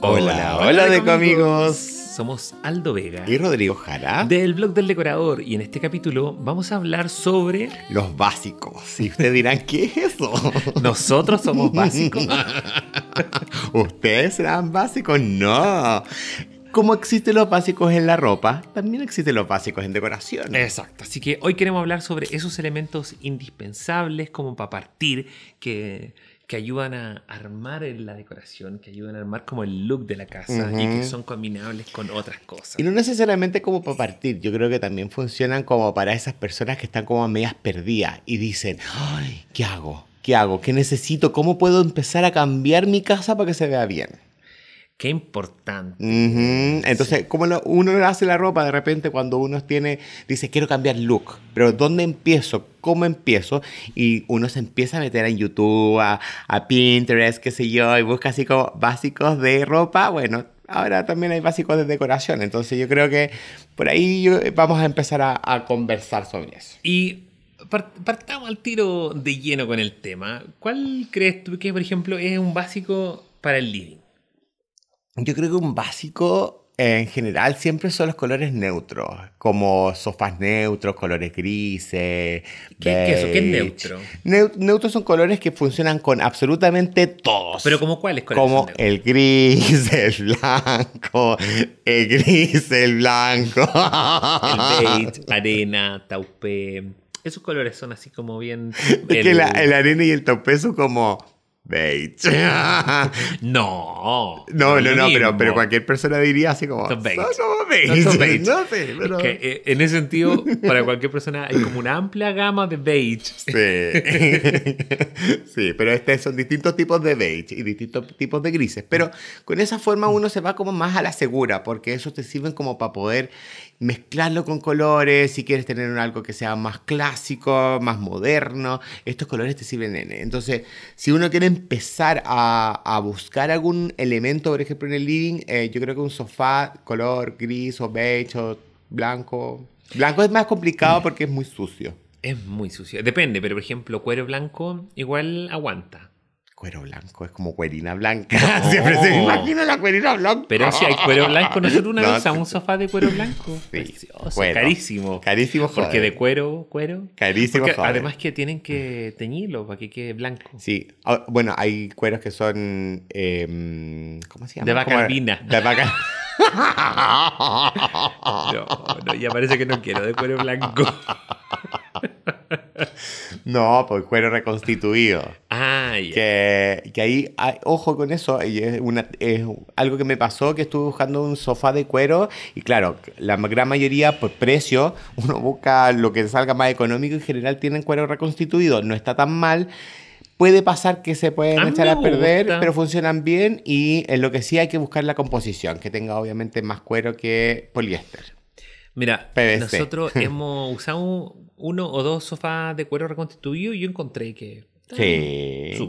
Hola, hola, de amigos. Somos Aldo Vega y Rodrigo Jara del blog del decorador y en este capítulo vamos a hablar sobre los básicos. Y ustedes dirán, ¿qué es eso? Nosotros somos básicos. ¿Ustedes serán básicos? No. Como existen los básicos en la ropa, también existen los básicos en decoración. Exacto, así que hoy queremos hablar sobre esos elementos indispensables como para partir que que ayudan a armar la decoración, que ayudan a armar como el look de la casa y que son combinables con otras cosas. Y no necesariamente como para partir, yo creo que también funcionan como para esas personas que están como a medias perdidas y dicen, ay, ¿qué hago? ¿Qué hago? ¿Qué necesito? ¿Cómo puedo empezar a cambiar mi casa para que se vea bien? Qué importante. Entonces, como uno hace la ropa de repente cuando uno tiene, dice, quiero cambiar look, pero ¿dónde empiezo? ¿Cómo empiezo? Y uno se empieza a meter en YouTube, a, Pinterest, qué sé yo, y busca así como básicos de ropa. Bueno, ahora también hay básicos de decoración, entonces yo creo que por ahí eh, vamos a empezar a, a conversar sobre eso. Y partamos al tiro de lleno con el tema. ¿Cuál crees tú que, por ejemplo, es un básico para el living? Yo creo que un básico en general siempre son los colores neutros, como sofás neutros, colores grises. ¿Qué, beige. ¿qué, eso? ¿Qué es neutro? neutros son colores que funcionan con absolutamente todos. ¿Pero como cuáles colores? Como el gris, el blanco, el gris, el blanco. El beige, arena, taupe... Esos colores son así como bien. Es que el arena y el taupe son como beige no. No, no, no, pero, cualquier persona diría así como. No, beige No, sé, eh, en ese sentido, para cualquier persona hay como una amplia gama de beige Sí. sí, pero este son distintos tipos de beige y distintos tipos de grises. Pero con esa forma uno se va como más a la segura, porque esos te sirven como para poder mezclarlo con colores, si quieres tener algo que sea más clásico, más moderno, estos colores te sirven en. Entonces, si uno quiere empezar a, buscar algún elemento, por ejemplo, en el living, eh, yo creo que un sofá color gris o beige o blanco. Blanco es más complicado mm. porque es muy sucio. Es muy sucio. Depende, pero por ejemplo, cuero blanco igual aguanta cuero blanco, es como cuerina blanca. Oh. Siempre se imagina la cuerina blanca. Pero si hay cuero blanco, nosotros una vez usamos un sofá de cuero blanco. Sí. Precioso, carísimo. Carísimo Porque de cuero, cuero. Carísimo joder. Además que tienen que teñirlo para que quede blanco. Sí. Ah, bueno, hay cueros que son. Em, ¿Cómo se llama? De vaca albina. De vaca. no, no, ya parece que no quiero de cuero blanco. No, por cuero reconstituido. Ah, que, ahí, hay, ah, ojo con eso, es, una, es algo que me pasó que estuve buscando un sofá de cuero y claro, la gran mayoría por precio, uno busca lo que salga más económico y en general tienen cuero reconstituido, no está tan mal. Puede pasar que se pueden echar a perder, pero funcionan bien y en lo que sí hay que buscar la composición, que tenga obviamente más cuero que poliéster. Mira, nosotros hemos usado uno o dos sofás de cuero reconstituido y yo encontré que Sí. Eh,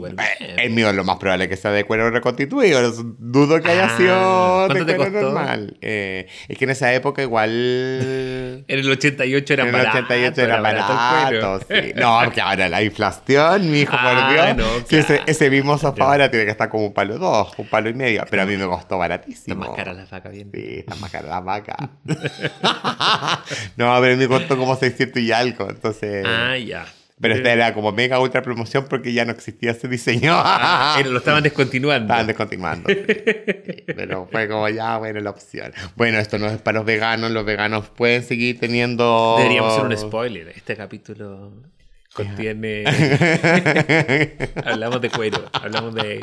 es mío es lo más probable que sea de cuero reconstituido. Dudo que haya ah, sido de cuero normal. Eh, es que en esa época igual. en el 88 era barato. En el 88 era barato. sí. No, porque ahora la inflación, mi hijo, por ah, Dios. ese, mismo sofá ahora tiene que estar como un palo dos, un palo y medio. Pero a mí me costó baratísimo. está más caras las vacas, bien. Sí, están más caras las vacas. no, ver me costó como 600 y algo. Entonces. Ah, ya. Pero esta era como mega ultra promoción porque ya no existía ese diseño. Ah, lo estaban descontinuando. Estaban descontinuando. Pero fue como ya, bueno, la opción. Bueno, esto no es para los veganos. Los veganos pueden seguir teniendo. Deberíamos hacer un spoiler. Este capítulo contiene. hablamos de cuero, hablamos de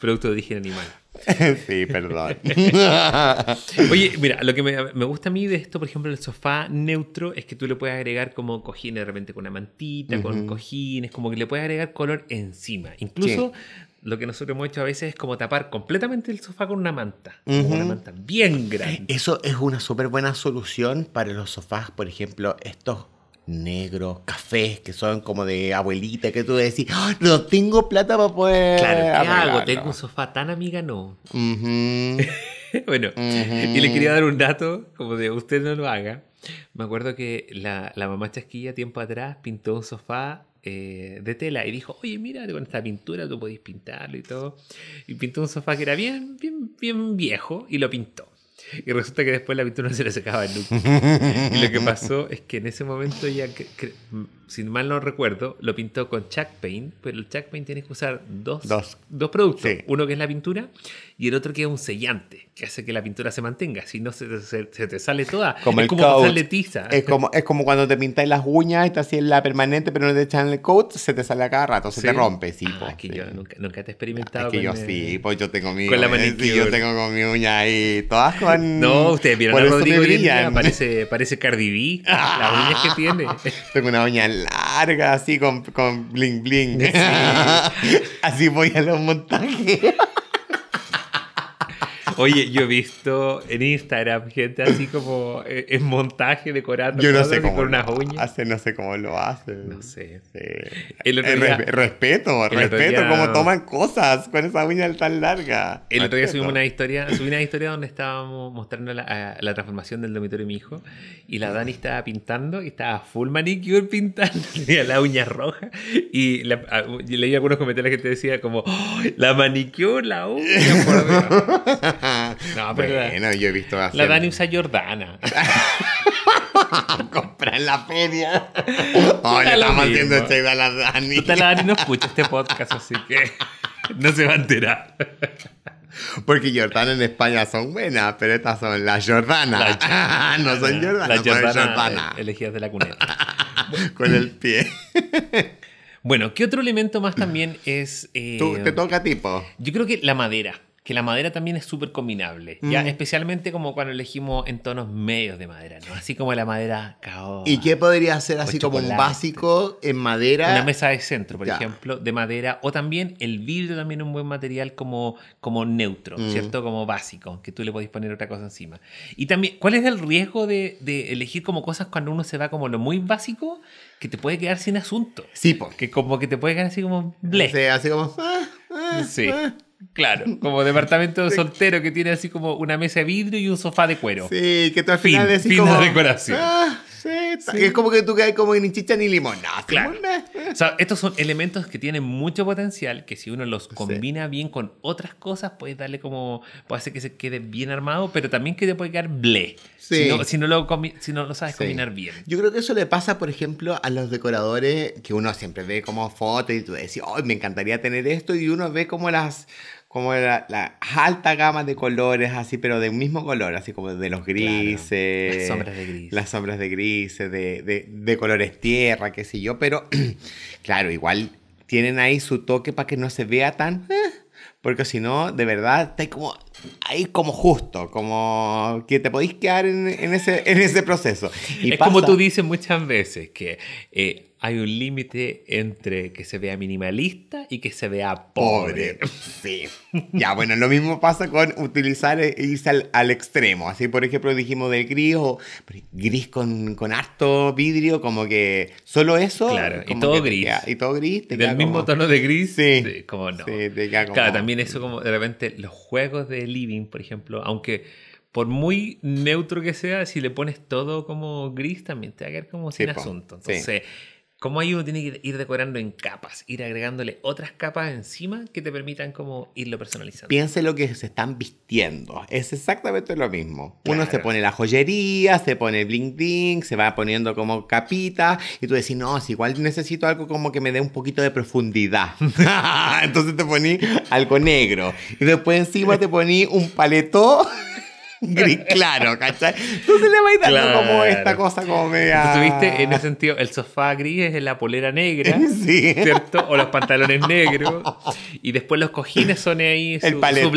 producto de origen animal. sí, perdón. Oye, mira, lo que me, gusta a mí de esto, por ejemplo, el sofá neutro, es que tú le puedes agregar como cojines de repente con una mantita, con cojines, como que le puedes agregar color encima. Incluso lo que nosotros hemos hecho a veces es como tapar completamente el sofá con una manta. Una manta bien grande. Eso es una súper buena solución para los sofás, por ejemplo, estos negros, cafés que son como de abuelita, que tú decís, ah, no tengo plata para poder. Claro, ¿qué hago? Tengo un sofá tan amiga, no. bueno, y le quería dar un dato, como de usted no lo haga. Me acuerdo que la, mamá Chasquilla, tiempo atrás, pintó un sofá eh, de tela y dijo, oye, mira, con esta pintura tú podéis pintarlo y todo. Y pintó un sofá que era bien, bien, bien viejo y lo pintó. Y resulta que después la pintura se le secaba el look. y lo que pasó es que en ese momento ya, sin mal no recuerdo, lo pintó con Chuck Paint, pero el Chuck Paint tiene que usar dos, dos. productos. Uno que es la pintura y el otro que es un sellante, que hace que la pintura se mantenga, si no se, te sale toda. Como es como sale tiza. Es como, es como cuando te pintáis las uñas está así en la permanente, pero no te echan el coat, se te sale a cada rato, se te rompe, sí. Ah, es que yo nunca, te he experimentado. Ah, es que con yo sí, pues yo tengo mi, con la yo tengo con mi uña ahí, todas con... No, ustedes vieron a Rodrigo parece, Cardi B, las uñas que tiene. Tengo una uña larga, así, con, con bling bling. así voy a los montajes. Oye, yo he visto en Instagram gente así como eh, en montaje decorando no sé cómo con unas uñas. no sé cómo lo hacen. No sé. Eh, respeto, respeto cómo toman cosas con esa uña tan larga. El otro día subimos una historia, subí una historia donde estábamos mostrando la, transformación del dormitorio de mi hijo y la Dani estaba pintando y estaba full manicure pintando, tenía la uña roja y, leí algunos comentarios que te decía como ¡Oh, la manicure, la uña, por Dios. no, pero la, yo he visto así. La Dani usa Jordana. Comprar en la feria. Oye, estamos haciendo a este la Dani. la Dani no escucha este podcast, así que no se va a enterar. Porque Jordana en España son buenas, pero estas son las Jordanas. Ah, no son Jordana, son Jordana. E- elegidas de la cuneta. Con el pie. Bueno, ¿qué otro elemento más también es. Eh, ¿Te toca tipo? Yo creo que la madera que la madera también es súper combinable. Mm. especialmente como cuando elegimos en tonos medios de madera, ¿no? Así como la madera caoba. ¿Y qué podría ser así como un básico en madera? Una mesa de centro, por ejemplo, de madera. O también el vidrio también es un buen material como, como neutro, mm. ¿cierto? Como básico, que tú le puedes poner otra cosa encima. Y también, ¿cuál es el riesgo de, elegir como cosas cuando uno se va como lo muy básico? Que te puede quedar sin asunto. Sí, porque como que te puede quedar así como bleh. así como... Ah, ah, sí. Ah. Claro, como departamento soltero que tiene así como una mesa de vidrio y un sofá de cuero. Sí, que tú al final fin, de decoración. Ah, Sí, Es como que tú caes como ni chicha ni limón. claro. estos son elementos que tienen mucho potencial, que si uno los combina bien con otras cosas, puede darle como, puede hacer que se quede bien armado, pero también que te puede quedar ble Si, no, lo si lo sabes combinar bien. Yo creo que eso le pasa, por ejemplo, a los decoradores, que uno siempre ve como fotos y tú decís, ay me encantaría tener esto, y uno ve como las como la, alta gama de colores, así, pero del un mismo color, así como de los grises. las sombras de grises. Las sombras de grises, de, colores tierra, qué sé yo, pero claro, igual tienen ahí su toque para que no se vea tan... Eh, porque si no, de verdad, está como ahí como justo, como que te podéis quedar en, ese, en ese proceso. Y es como tú dices muchas veces, que eh, hay un límite entre que se vea minimalista y que se vea pobre. Sí. ya, bueno, lo mismo pasa con utilizar e irse al, al, extremo. Así, por ejemplo, dijimos del gris o gris con, con harto vidrio, como que solo eso. y todo gris. y todo gris. del mismo tono de gris. Sí. como no. Claro, también eso como de repente los juegos de living, por ejemplo, aunque por muy neutro que sea, si le pones todo como gris, también te va a quedar como sin asunto. Entonces... Como ahí uno tiene que ir decorando en capas, ir agregándole otras capas encima que te permitan como irlo personalizando. Piense lo que se están vistiendo. Es exactamente lo mismo. Uno se pone la joyería, se pone el bling bling, se va poniendo como capita y tú decís, no, si igual necesito algo como que me dé un poquito de profundidad. Entonces te poní algo negro. Y después encima te poní un paletó gris claro, ¿cachai? Entonces le va ir dando como esta cosa como media... Tuviste, En ese sentido, el sofá gris es la polera negra, ¿cierto? O los pantalones negros. Y después los cojines son ahí su, el su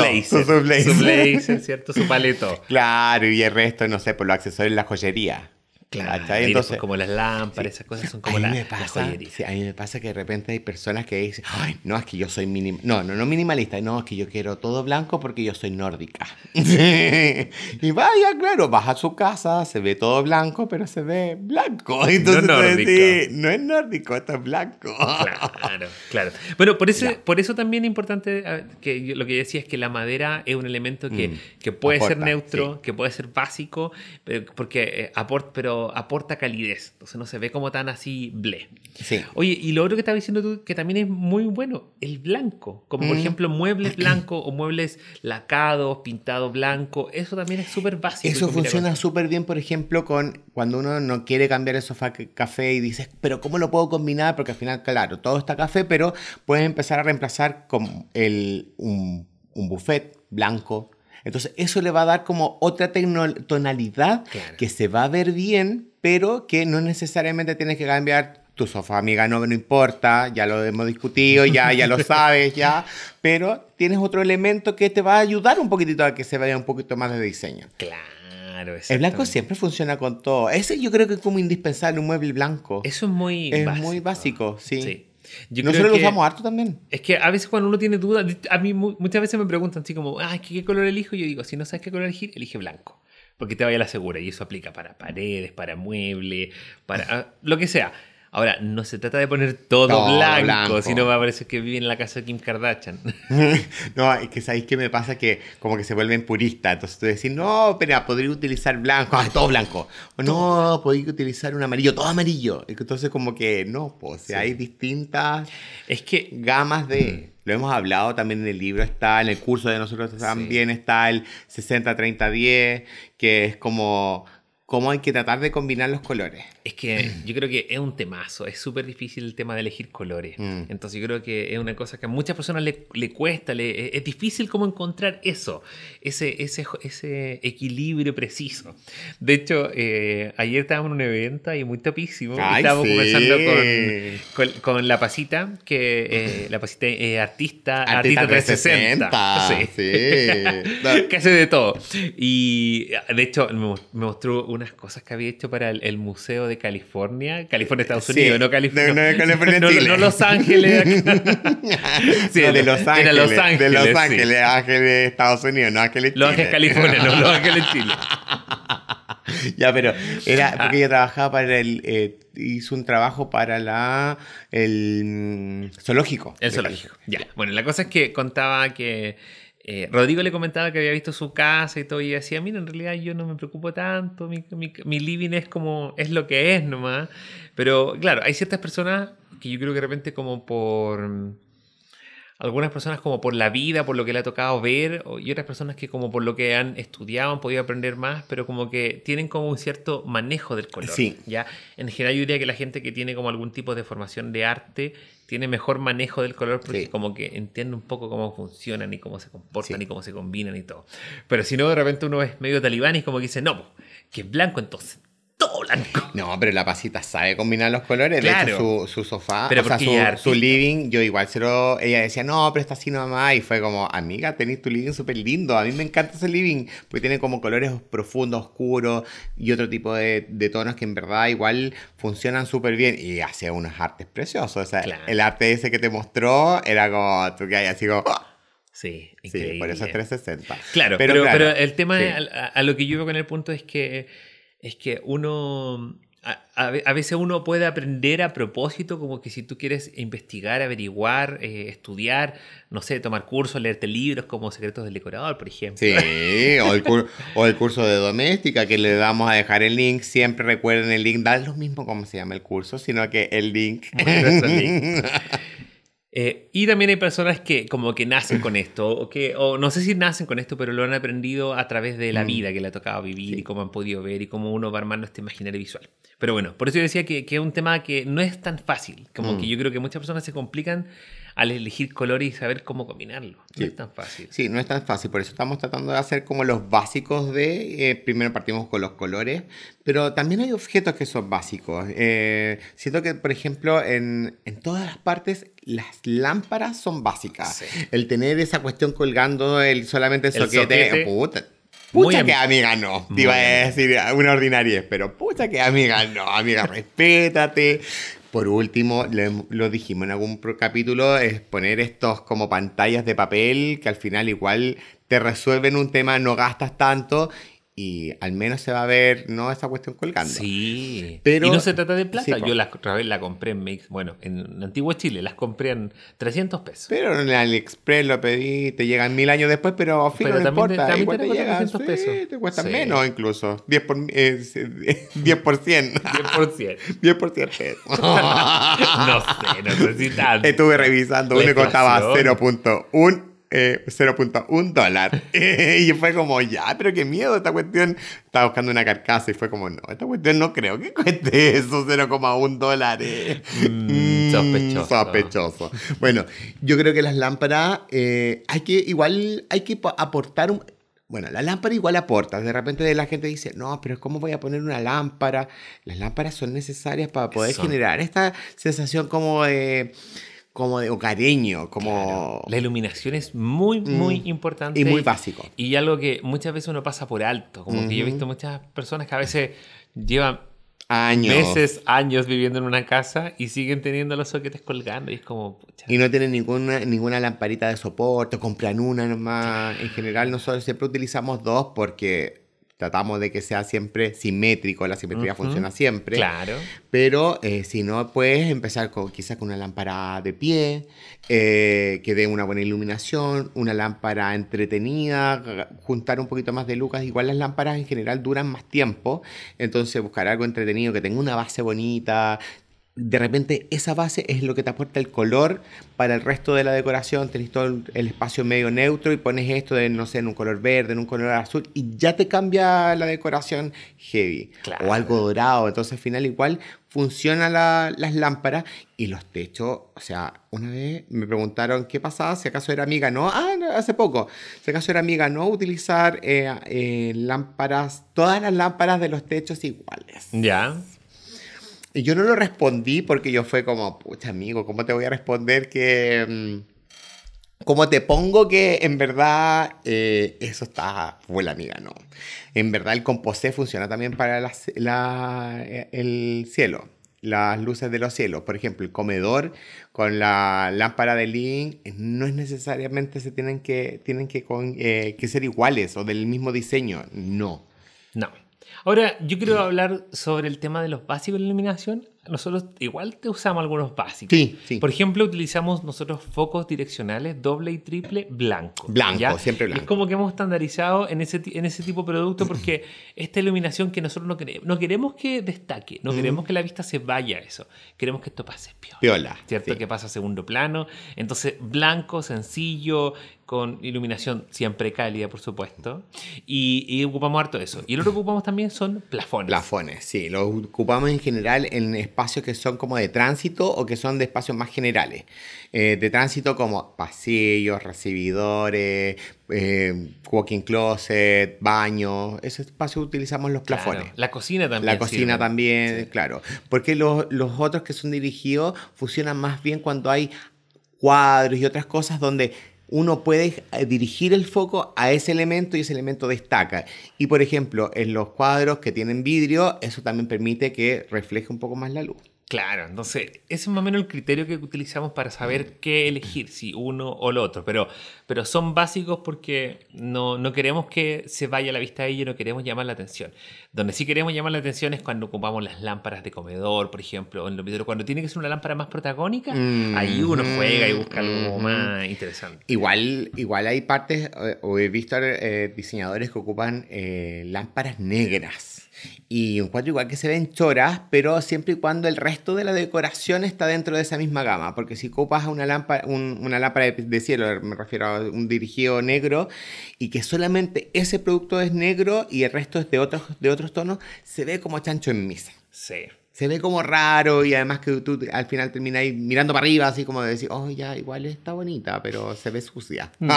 blazer. Su, ¿cierto? Su paleto. Claro, y el resto, no sé, por los accesorios, la joyería. Claro, Entonces, como las lámparas, esas cosas son como las me pasa, a mí me pasa que de repente hay personas que dicen, no, es que yo soy minimal, no, no, no minimalista, no, es que yo quiero todo blanco porque yo soy nórdica. y vaya, claro, vas a su casa, se ve todo blanco, pero se ve blanco. Entonces, no, nórdico. no es nórdico, está blanco. claro, claro. Bueno, por eso, por eso también es importante que lo que yo decía es que la madera es un elemento que, mm, puede ser neutro, que puede ser básico, eh, porque eh, aporta, pero aporta calidez. Entonces no se ve como tan así ble. Sí. Oye, y lo otro que estaba diciendo tú, que también es muy bueno, el blanco. Como por mm. ejemplo muebles blancos o muebles lacados, pintado blanco. Eso también es súper básico. Eso funciona súper bien, por ejemplo, con cuando uno no quiere cambiar el sofá café y dices, pero ¿cómo lo puedo combinar? Porque al final, claro, todo está café, pero puedes empezar a reemplazar con el, un, un buffet blanco entonces, eso le va a dar como otra tonalidad que se va a ver bien, pero que no necesariamente tienes que cambiar tu sofá, amiga, no, no importa, ya lo hemos discutido, ya, ya lo sabes, ya, pero tienes otro elemento que te va a ayudar un poquitito a que se vea un poquito más de diseño. Claro. Claro, el blanco siempre funciona con todo. Ese yo creo que es como indispensable, un mueble blanco. Eso es muy es muy básico, sí. sí. Nosotros lo usamos harto también. Es que a veces cuando uno tiene dudas, a mí muchas veces me preguntan así como, ¿qué, color elijo? Y yo digo, si no sabes qué color elegir, elige blanco. Porque te vaya a la segura. Y eso aplica para paredes, para muebles, para ah, lo que sea Ahora, no se trata de poner todo, blanco, sino me parece que vive en la casa de Kim Kardashian. no, es que sabéis que me pasa que como que se vuelven puristas. Entonces tú decís, no, pero podría utilizar blanco, ah, todo blanco. no, podría utilizar un amarillo, todo amarillo. Entonces como que no, pues, hay distintas es que... gamas de... Mm. Lo hemos hablado también en el libro, está en el curso de nosotros también, está el 60-30-10, que es como cómo hay que tratar de combinar los colores. Es que yo creo que es un temazo, es súper difícil el tema de elegir colores. Mm. Entonces yo creo que es una cosa que a muchas personas le, cuesta, es difícil cómo encontrar eso, ese, ese, ese equilibrio preciso. De hecho, eh, ayer estábamos en un evento y muy topísimo, estábamos conversando con, La Pasita, que eh, La Pasita artista, artista, 360. Sí. que hace de todo. Y de hecho me mostró unas cosas que había hecho para el, Museo de California. California, Estados Unidos, no California. No, Los Ángeles. de Los Ángeles. Los Ángeles. De Los Ángeles, Ángeles, Estados Unidos, no Ángeles, Chile. Los Ángeles, California, no Los Ángeles, Chile. ya, pero era porque ella trabajaba para el. Eh, hizo un trabajo para la el mm, zoológico. El zoológico, ya. Bueno, la cosa es que contaba que eh, Rodrigo le comentaba que había visto su casa y todo, y decía, mira, en realidad yo no me preocupo tanto, mi, mi, living es como, es lo que es nomás. Pero claro, hay ciertas personas que yo creo que de repente como por algunas personas como por la vida, por lo que le ha tocado ver, y otras personas que como por lo que han estudiado han podido aprender más, pero como que tienen como un cierto manejo del color. ¿ya? En general yo diría que la gente que tiene como algún tipo de formación de arte tiene mejor manejo del color porque como que entiende un poco cómo funcionan y cómo se comportan y cómo se combinan y todo. Pero si no, de repente uno es medio talibán y como que dice, no, que es blanco entonces todo blanco. No, pero la pasita sabe combinar los colores. Claro. De su, sofá, pero o su, living, yo igual se lo. Ella decía, no, pero está así nomás. Y fue como, amiga, tenés tu living súper lindo. A mí me encanta ese living. Porque tiene como colores profundos, oscuros y otro tipo de, tonos que en verdad igual funcionan súper bien. Y hace unos artes preciosos. O sea, el arte ese que te mostró era como, tú que hay así como. Ah". Sí, increíble. sí, por eso es 360. Claro, pero, el tema, a, lo que yo veo con el punto es que es que uno, a, veces uno puede aprender a propósito, como que si tú quieres investigar, averiguar, eh, estudiar, no sé, tomar cursos, leerte libros como Secretos del Decorador, por ejemplo. Sí, o el, curso de doméstica, que le damos a dejar el link. Siempre recuerden el link, da lo mismo como se llama el curso, sino que el link. Eh, y también hay personas que como que nacen con esto, o, que, o no sé si nacen con esto, pero lo han aprendido a través de la mm. vida que le ha tocado vivir y cómo han podido ver y cómo uno va armando este imaginario visual. Pero bueno, por eso yo decía que, que es un tema que no es tan fácil, como mm. que yo creo que muchas personas se complican al elegir colores y saber cómo combinarlos. No es tan fácil. Sí, no es tan fácil. Por eso estamos tratando de hacer como los básicos de, eh, primero partimos con los colores, pero también hay objetos que son básicos. Eh, siento que, por ejemplo, en, en todas las partes las lámparas son básicas. El tener esa cuestión colgando el solamente el soquete, Pucha que amiga no, te iba a decir una ordinaria, pero pucha que amiga no, amiga respétate, por último, lo, dijimos en algún capítulo, es poner estos como pantallas de papel que al final igual te resuelven un tema, no gastas tanto y al menos se va a ver, ¿no? Esa cuestión colgando. Sí. Pero, y no se trata de plata. Yo otra vez la compré en Mix, bueno, en antiguo Chile, las compré en 300 pesos. Pero en AliExpress lo pedí, te llegan mil años después, pero a pero no importa. Te, también te, te 300 pesos. te cuestan menos incluso. 10 por, 10 100. 10 por 100. 10 por 100 pesos. no sé, no Estuve revisando, uno costaba 0.1 0.1 eh, dólar. y fue como, ya, pero qué miedo esta cuestión. Estaba buscando una carcasa y fue como, no, esta cuestión no creo que cueste eso, 0,1 dólares. Eh. Mm, mm, sospechoso. Sospechoso. Bueno, yo creo que las lámparas, eh, hay que igual, hay que aportar un... Bueno, la lámpara igual aporta. De repente la gente dice, no, pero ¿cómo voy a poner una lámpara? Las lámparas son necesarias para poder generar esta sensación como de como de cariño como... La iluminación es muy, mm. muy importante. Y muy básico. Y algo que muchas veces uno pasa por alto, como que yo he visto muchas personas que a veces llevan años. meses, años viviendo en una casa y siguen teniendo los soquetes colgando y es como... Y no tienen ninguna, ninguna lamparita de soporte, compran una nomás. En general nosotros siempre utilizamos dos porque tratamos de que sea siempre simétrico, la simetría funciona siempre. Claro. Pero eh, si no, puedes empezar con, quizás con una lámpara de pie, eh, que dé una buena iluminación, una lámpara entretenida, juntar un poquito más de lucas. Igual las lámparas en general duran más tiempo, entonces buscar algo entretenido que tenga una base bonita, de repente esa base es lo que te aporta el color para el resto de la decoración. Tenés todo el espacio medio neutro y pones esto de, no sé, en un color verde, en un color azul y ya te cambia la decoración heavy o algo dorado. Entonces al final igual funcionan las lámparas y los techos. O sea, una vez me preguntaron qué pasaba, si acaso era amiga, no, ah, hace poco, si acaso era amiga, no utilizar eh, eh, lámparas, todas las lámparas de los techos iguales. Ya yo no lo respondí porque yo fue como, pucha amigo, ¿cómo te voy a responder que... Mm, ¿Cómo te pongo que en verdad eh, eso está, buena amiga, no. En verdad el composé funciona también para eh, el cielo, las luces de los cielos. Por ejemplo, el comedor con la lámpara de Link eh, no es necesariamente se tienen que, tienen que ser iguales o del mismo diseño, no. No. Ahora, yo quiero hablar sobre el tema de los básicos de la iluminación, nosotros igual te usamos algunos básicos. Sí, sí. Por ejemplo, utilizamos nosotros focos direccionales doble y triple blanco. Blanco, siempre blanco. Es como que hemos estandarizado en ese, en ese tipo de producto porque esta iluminación que nosotros no queremos, no queremos que destaque, no queremos que la vista se vaya a eso. Queremos que esto pase piola. piola ¿Cierto? Que pase a segundo plano. Entonces, blanco, sencillo, con iluminación siempre cálida, por supuesto. Y, ocupamos harto eso. Y lo que ocupamos también son plafones. Plafones, sí. Lo ocupamos en general en espacios que son como de tránsito o que son de espacios más generales. Eh, de tránsito como pasillos, recibidores, eh, walking closet, baños. Ese espacio utilizamos los plafones. La cocina también. La cocina también, claro. Porque los, los otros que son dirigidos funcionan más bien cuando hay cuadros y otras cosas donde uno puede eh, dirigir el foco a ese elemento y ese elemento destaca. Y por ejemplo, en los cuadros que tienen vidrio, eso también permite que refleje un poco más la luz. Claro, entonces ese es más o menos el criterio que utilizamos para saber mm. qué elegir, si uno o el otro, pero, pero son básicos porque no, no queremos que se vaya a la vista de ello, no queremos llamar la atención. Donde sí queremos llamar la atención es cuando ocupamos las lámparas de comedor, por ejemplo, en lo, cuando tiene que ser una lámpara más protagónica, ahí uno mm-hmm. juega y busca algo mm-hmm. más interesante. Igual, igual hay partes, eh, o he visto eh, diseñadores que ocupan eh, lámparas negras y un cuadro igual que se ven choras, pero siempre y cuando el resto de la decoración está dentro de esa misma gama. Porque si copas una lámpara, una lámpara de, cielo, me refiero a un dirigido negro, y que solamente ese producto es negro y el resto es de otros, de otros tonos, se ve como chancho en misa. Sí se ve como raro y además que tú al final termináis mirando para arriba, así como de decir, oh, ya, igual está bonita, pero se ve sucia. Mm,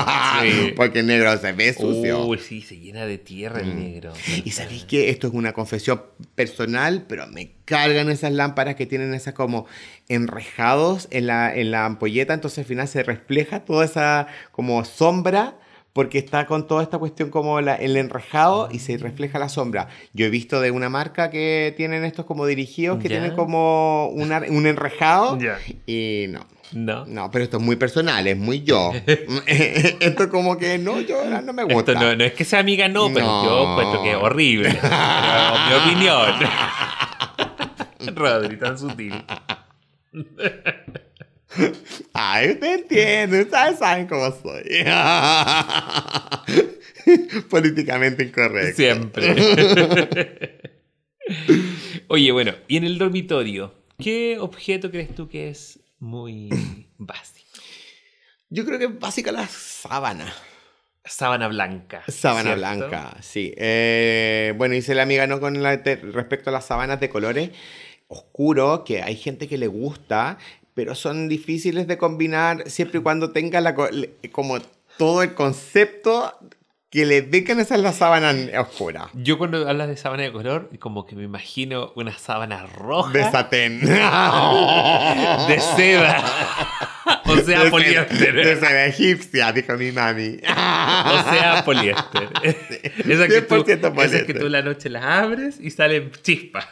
Porque el negro se ve sucio. Uy, sí, se llena de tierra el mm. negro. Y sabéis que esto es una confesión personal, pero me cargan esas lámparas que tienen esas como enrejados en la, en la ampolleta, entonces al final se refleja toda esa como sombra porque está con toda esta cuestión como el enrejado y se mm. refleja la sombra. Yo he visto de una marca que tienen estos como dirigidos, que tienen como un enrejado y no. No. No, pero esto es muy personal, es muy yo. esto como que no, yo no me gusta. Esto no, es que sea amiga, no, pero yo puesto que es horrible. mi opinión. Rodri, tan sutil. Ay, usted entiende, ustedes saben cómo soy. Políticamente incorrecto. Siempre. Oye, bueno, y en el dormitorio, ¿qué objeto crees tú que es muy básico? Yo creo que es básica la sábana. Sábana blanca. Sábana blanca, sí. Eh, bueno, hice la amiga no con respecto a las sábanas de colores oscuro que hay gente que le gusta pero son difíciles de combinar siempre y cuando tenga la, como todo el concepto que le que esa es la sábana oscura. Yo cuando hablas de sábana de color, como que me imagino una sábana roja. De satén. de seda. O sea, poliéster. De seda egipcia, dijo mi mami. O sea, poliéster. esa, que tú, poliéster. esa que tú la noche La abres y salen chispas.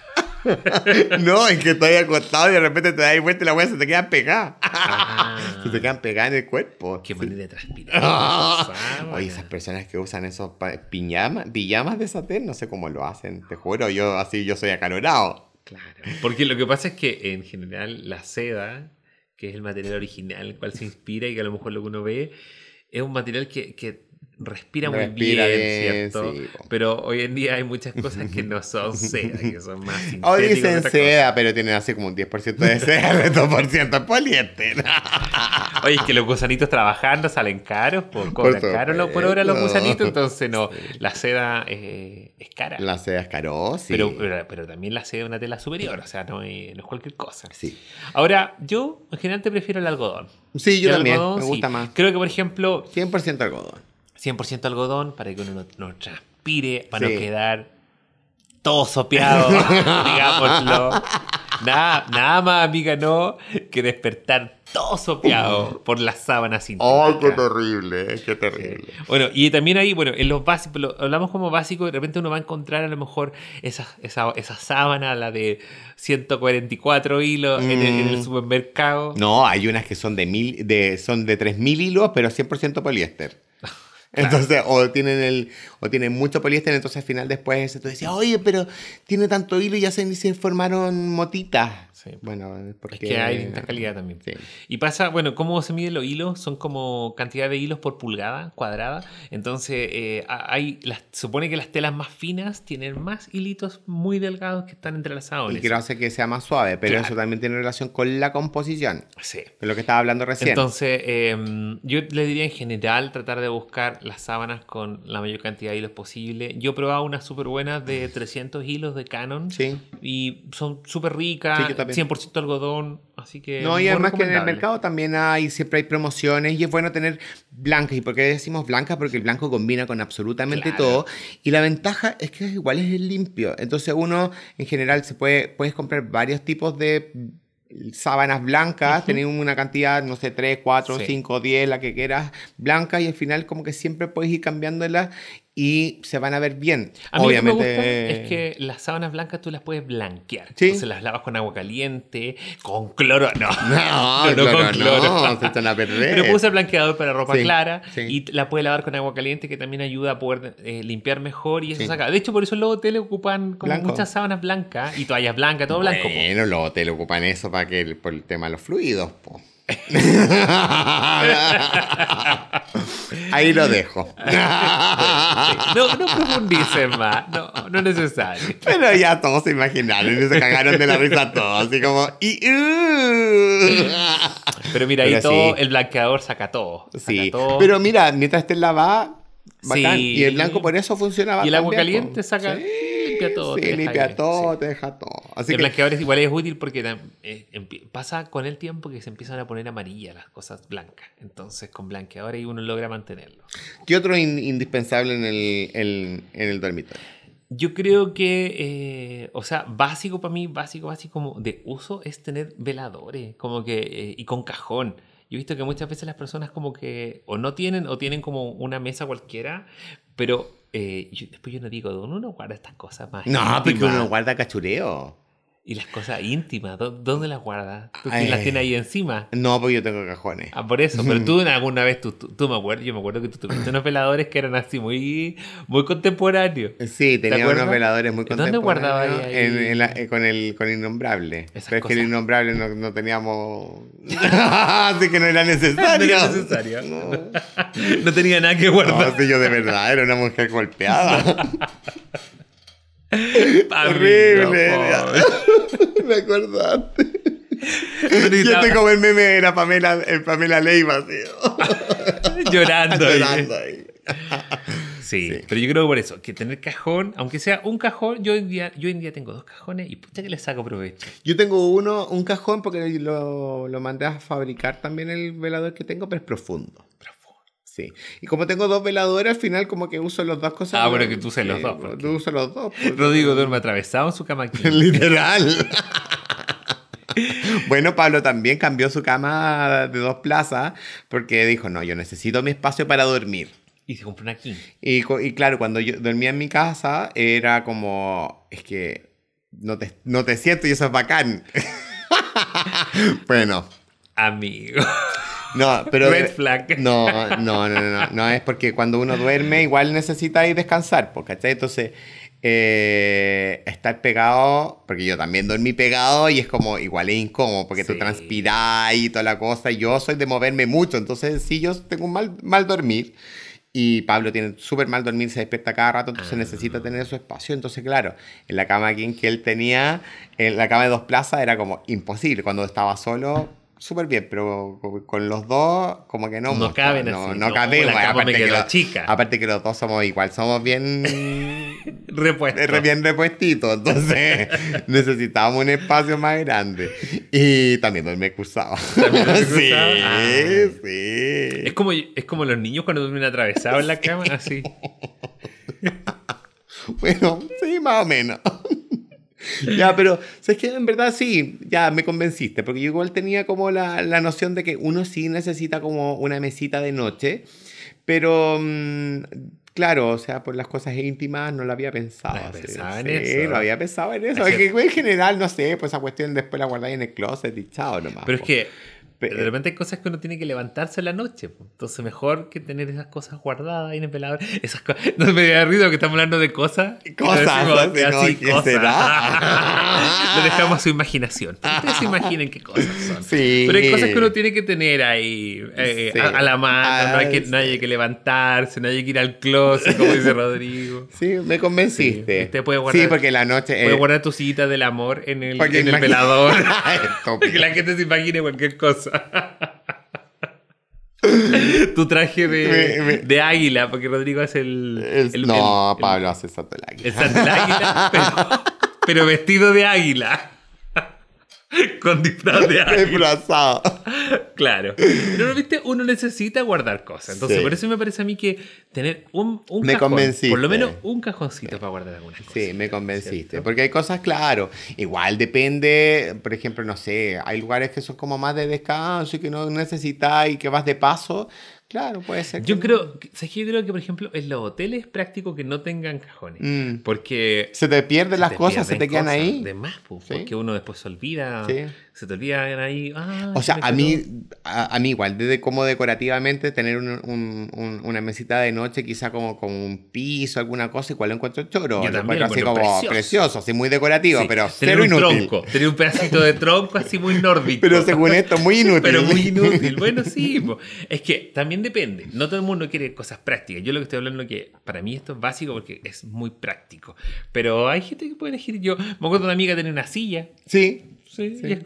no, es que estoy acostado y de repente te das vuelta y la weá se te queda pegada. Ah. se te quedan pegadas en el cuerpo. Qué manera de transpirar. oye, esas personas que usan esos pijamas, pijamas de satén, no sé cómo lo hacen, te juro. Yo así, yo soy acalorado. Claro. Porque lo que pasa es que en general la seda, que es el material original, el cual se inspira y que a lo mejor lo que uno ve, es un material que, que respira muy bien, ¿cierto? pero hoy en día hay muchas cosas que no son seda, que son más sintéticas. Hoy dicen seda, pero tienen así como un 10% de seda, el 2% es poliéster. Oye, es que los gusanitos trabajando salen caros, por, cobran caros por ahora los gusanitos, entonces no, la seda eh, es cara. La seda es caro, sí. Pero, también la seda es una tela superior, o sea, no, es cualquier cosa. Sí. Ahora, yo en general te prefiero el algodón. Sí, yo también, me gusta más. Creo que, por ejemplo... 100% algodón. 100% algodón para que uno no, transpire, para no quedar todo sopeado, digámoslo. Nada, nada más, amiga, no, que despertar todo sopeado por las sábanas ¡Ay, oh, qué terrible! Eh, ¡Qué terrible! Bueno, y también ahí, bueno, en los básicos, hablamos como básico, de repente uno va a encontrar a lo mejor esa, esa, sábana, la de 144 hilos en, el, mm. supermercado. No, hay unas que son de mil, de, son de 3000 hilos, pero 100% poliéster. Entonces, o tienen el, o tienen mucho poliéster, entonces al final después tú decías, oye, pero tiene tanto hilo y ya se, se formaron motitas. Bueno, porque... Es que hay esta calidad también. Y pasa, bueno, ¿cómo se miden los hilos? Son como cantidad de hilos por pulgada, cuadrada. Entonces, eh, hay las, supone que las telas más finas tienen más hilitos muy delgados que están entrelazados. Y que hace que sea más suave, pero eso también tiene relación con la composición. Sí. lo que estaba hablando recién. Entonces, em, yo le diría en general tratar de buscar las sábanas con la mayor cantidad de hilos posible. Yo he probado unas súper buenas de 300 hilos de Canon. Sí. Y son súper ricas. Sí, también 100% algodón, así que... No, y además que en el mercado también hay, siempre hay promociones y es bueno tener blancas. ¿Y por qué decimos blancas? Porque el blanco combina con absolutamente todo. Y la ventaja es que igual, es limpio. Entonces uno, en general, se puede, puedes comprar varios tipos de sábanas blancas, tener una cantidad, no sé, 3, 4, 5, 10, la que quieras, blancas y al final como que siempre puedes ir cambiándolas y se van a ver bien. A Obviamente. me gusta es que las sábanas blancas tú las puedes blanquear. ¿Sí? Entonces las lavas con agua caliente, con cloro. No, no, no, con cloro. No, se están a perder. Pero puse blanqueador para ropa clara y la puedes lavar con agua caliente que también ayuda a poder eh, limpiar mejor y eso saca. De hecho, por eso los hoteles ocupan con muchas sábanas blancas y toallas blancas, todo blanco. Bueno, los hoteles ocupan eso para que, por el tema de los fluidos, po. Ahí lo dejo. No, no más, no, no es necesario. Pero ya todos se imaginaron y se cagaron de la risa todos, así como... Y, uh". Pero mira, ahí todo, el blanqueador saca todo. sí, pero mira, mientras esté lavadas, bacán. Y el blanco por eso funcionaba. Y el agua caliente saca limpia todo. te deja todo, el blanqueador igual es útil porque eh, pasa con el tiempo que se empiezan a poner amarillas las cosas blancas. Entonces con blanqueador y uno logra mantenerlo. ¿Qué otro indispensable en el, dormitorio? Yo creo que, eh, o sea, básico para mí, básico, básico como de uso es tener veladores, como que, eh, y con cajón. Yo he visto que muchas veces las personas como que o no tienen o tienen como una mesa cualquiera, pero eh, después yo no digo, uno no guarda estas cosas más. No, porque uno guarda cachureo. ¿Y las cosas íntimas? ¿Dónde las guardas? ¿Tú las eh, tienes ahí encima? No, pues yo tengo cajones. Ah, por eso. Pero tú alguna vez, tú, tú, me acuerdo, yo me acuerdo que tú tuviste unos veladores que eran así muy, muy contemporáneos. Eh, sí, tenía unos veladores muy contemporáneos. ¿Dónde guardabas ahí? Eh, con, el, con Innombrable. Pero es que el Innombrable no, no teníamos... así que no era necesario. No tenía nada que guardar. No, sí, yo de verdad era una mujer golpeada. Horrible. Me acordaste. Yo tengo como el meme era Pamela, Pamela Leiva, Llorando. Sí, pero yo creo que por eso, que tener cajón, aunque sea un cajón, yo en día, yo en día tengo dos cajones y puta que le saco provecho. Yo tengo uno, un cajón porque lo, lo mandé a fabricar también el velador que tengo, pero es profundo. Sí. Y como tengo dos veladoras, al final como que uso las dos cosas. Ah, bueno, que tú uses los dos. Tú los dos. Pues. Rodrigo duerme atravesado en su cama aquí. Literal. bueno, Pablo también cambió su cama de dos plazas porque dijo, no, yo necesito mi espacio para dormir. Y se compró una king. Y, y claro, cuando yo dormía en mi casa era como, es que no te, no te siento y eso es bacán. bueno. Amigo. No, pero. Red flag. No, no, no, no, no, Es porque cuando uno duerme, igual necesita ir descansar, ¿cachai? Entonces. Eh, estar pegado, porque yo también dormí pegado y es como igual es incómodo, porque tú transpirás y toda la cosa. Y yo soy de moverme mucho, entonces sí, yo tengo un mal, mal dormir. Y Pablo tiene súper mal dormir, se despierta cada rato, entonces ah. necesita tener su espacio. Entonces, claro, en la cama que él tenía, en la cama de dos plazas era como imposible. Cuando estaba solo, súper bien, pero con los dos, como que no. No caben aparte que, los, chica. aparte que los dos somos igual, somos bien. repuestos. Bien repuestitos, entonces necesitábamos un espacio más grande. Y también duerme cruzado. sí, ah. sí. Es como, es como los niños cuando duermen atravesados en la cama, así. bueno, sí, más o menos. ya, pero, ¿sabes que En verdad sí, ya me convenciste, porque yo igual tenía como la, la noción de que uno sí necesita como una mesita de noche, pero... Mm, claro, o sea, por las cosas íntimas no lo había pensado. No, sí, eso. Sí, no había pensado en eso. que en general, no sé, pues esa cuestión después la guardáis en el closet y chao nomás. Pero es que pero de repente hay cosas que uno tiene que levantarse en la noche. Entonces, mejor que tener esas cosas guardadas, en el pelador Esas cosas. No me da ruido que estamos hablando de cosas. Cosas. así, cosas. dejamos a su imaginación. Ustedes se imaginen qué cosas son. Sí. Pero hay cosas que uno tiene que tener ahí eh, a, la mano. Ah, no, hay que, que levantarse, no hay que ir al closet, como dice Rodrigo. Sí, me convenciste. Usted puede guardar, sí, porque la noche. Puede eh, guardar tu cita del amor en el, en el pelador ah, que la gente se imagine cualquier cosa. tu traje de, águila, porque Rodrigo es el. no, Pablo hace santo del águila. El santo del águila, pero vestido de águila. Con disfraz de Claro. Pero, ¿viste? Uno necesita guardar cosas. Entonces, por eso me parece a mí que tener un, un me cajón, por lo menos un cajoncito para guardar algunas cosas. Sí, me convenciste. Porque hay cosas, claro. Igual depende, por ejemplo, no sé, hay lugares que son como más de descanso y que no necesitas y que vas de paso. Claro, puede ser. Yo creo, ¿sabes creo que, por ejemplo, en los hoteles es práctico que no tengan cajones. Mm. Porque. Se te pierden las cosas, se te quedan ahí. De más, porque uno después se olvida. Sí se te olvidan ahí. o sea, a mí, a, mí igual, desde como decorativamente, tener una mesita de noche, quizá como, con un piso, alguna cosa, igual lo encuentro choro. Yo lo como precioso. así muy decorativo, pero cero un inútil. Tronco, tener un pedacito de tronco así muy nórdico. pero según esto, muy inútil. pero muy inútil. Bueno, sí. Es que también depende. No todo el mundo quiere cosas prácticas. Yo lo que estoy hablando es que para mí esto es básico porque es muy práctico. Pero hay gente que puede elegir. Yo me acuerdo de una amiga que tenía una silla. Sí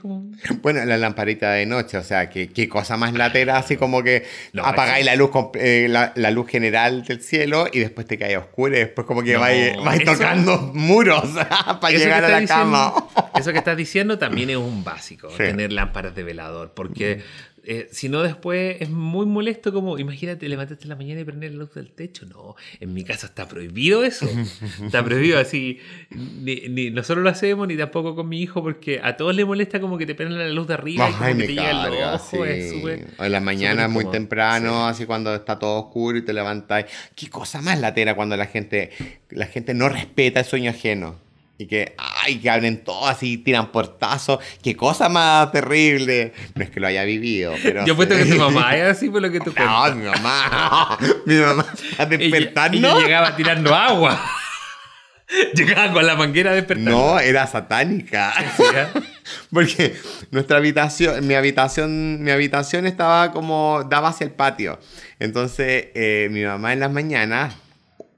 como... Bueno, la lamparita de noche, o sea, que qué cosa más latera, así como que apagáis la luz, eh, la, luz general del cielo y después te cae oscuro y después como que vais, tocando muros ah, para llegar a la cama. eso que estás diciendo también es un básico, tener lámparas de velador, porque... Mm. Eh, si no, después es muy molesto como, imagínate, levantarte en la mañana y prender la luz del techo. No, en mi casa está prohibido eso. está prohibido así. Ni, nosotros lo hacemos, ni tampoco con mi hijo, porque a todos les molesta como que te prenden la luz de arriba y te en la mañana muy temprano, así cuando está todo oscuro y te levantas. Qué cosa más latera cuando la gente, la gente no respeta el sueño ajeno. Y que, ay, que hablen todo así, tiran portazos. Qué cosa más terrible. No es que lo haya vivido, pero... Yo puesto que tu mamá es así por lo que tú No, mi mamá. mi mamá A despertando. Y llegaba tirando agua. llegaba con la manguera despertando. No, era satánica. ¿eh? Porque nuestra habitación, mi habitación, mi habitación estaba como, daba hacia el patio. Entonces, eh, mi mamá en las mañanas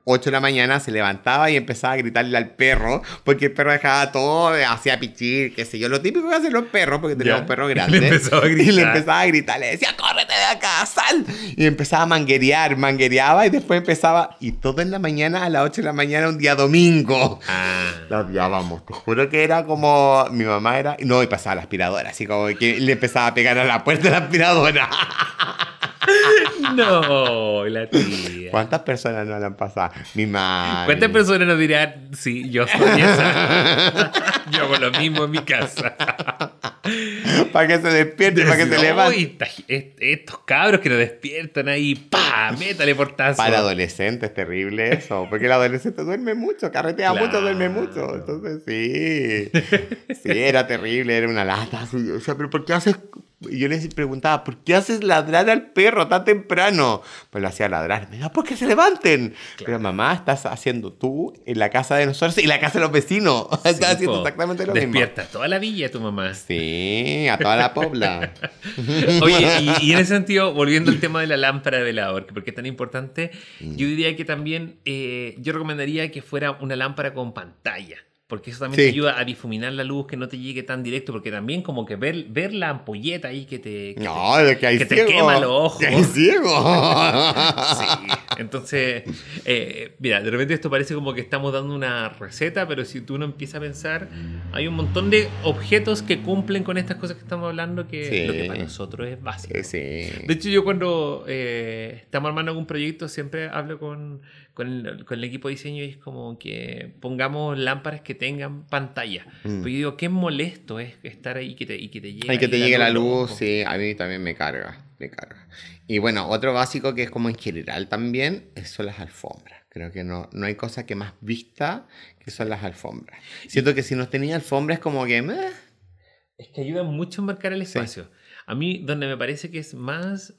8 de la mañana se levantaba y empezaba a gritarle al perro, porque el perro dejaba todo, hacía pichir, qué sé yo, lo típico que hacen los perros, porque tenía un perro grande. a gritar. Y le empezaba a gritar, le decía, córrete de acá, sal. Y empezaba a manguerear, manguereaba y después empezaba, y todo en la mañana, a las 8 de la mañana, un día domingo. Ah. La te juro que era como, mi mamá era, no, y pasaba la aspiradora, así como que le empezaba a pegar a la puerta de la aspiradora. No, la tía. ¿Cuántas personas no la han pasado? Mi madre. ¿Cuántas personas no dirán, sí, yo soy esa? yo hago lo mismo en mi casa. para que se despierten, para que se levanten. Estos cabros que nos despiertan ahí, pa, métale portazo. Para adolescentes, terrible eso. Porque el adolescente duerme mucho, carretea mucho, duerme mucho. Entonces, sí. Sí, era terrible, era una lata. O sea, pero ¿por qué haces yo les preguntaba, ¿por qué haces ladrar al perro tan temprano? Pues lo hacía ladrar. Me dijo, ¿por se levanten? Pero mamá, estás haciendo tú en la casa de nosotros y la casa de los vecinos. estás haciendo exactamente lo mismo. Despierta toda la villa tu mamá. Sí, a toda la pobla. Oye, y, en ese sentido, volviendo al tema de la lámpara de velador, porque es tan importante, mm. yo diría que también, eh, yo recomendaría que fuera una lámpara con pantalla porque eso también te ayuda a difuminar la luz, que no te llegue tan directo, porque también como que ver, ver la ampolleta ahí que te, quema los ojos. Entonces, eh, mira, de repente esto parece como que estamos dando una receta, pero si tú no empiezas a pensar, hay un montón de objetos que cumplen con estas cosas que estamos hablando, que lo que para nosotros es básico. Eh, de hecho, yo cuando eh, estamos armando algún proyecto, siempre hablo con con el, equipo de diseño es como que pongamos lámparas que tengan pantalla. Mm. Pero pues yo digo, qué molesto es estar ahí que y que te llegue, que te llegue la luz, sí, a mí también me carga, me carga. Y bueno, otro básico que es como en general también eh, son las alfombras. Creo que no, no hay cosa que más vista que son las alfombras. Siento que si no tenía alfombras como que... Es que ayuda mucho a marcar el espacio. A mí donde me parece que es más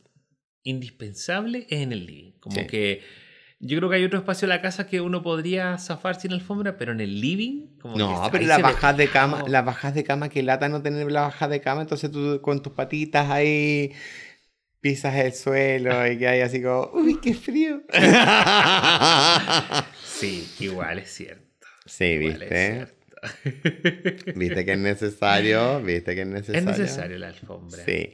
indispensable es en el living. Como que yo creo que hay otro espacio en la casa que uno podría zafar sin alfombra, pero en el living. Como no, pero las bajas de cama, las bajas de cama, que lata no tener la bajas de cama, entonces tú con tus patitas ahí pisas el suelo y que hay así como, uy, qué frío. sí, igual es cierto. Sí, viste. viste que es necesario, viste que es necesario. Es necesario la alfombra. sí.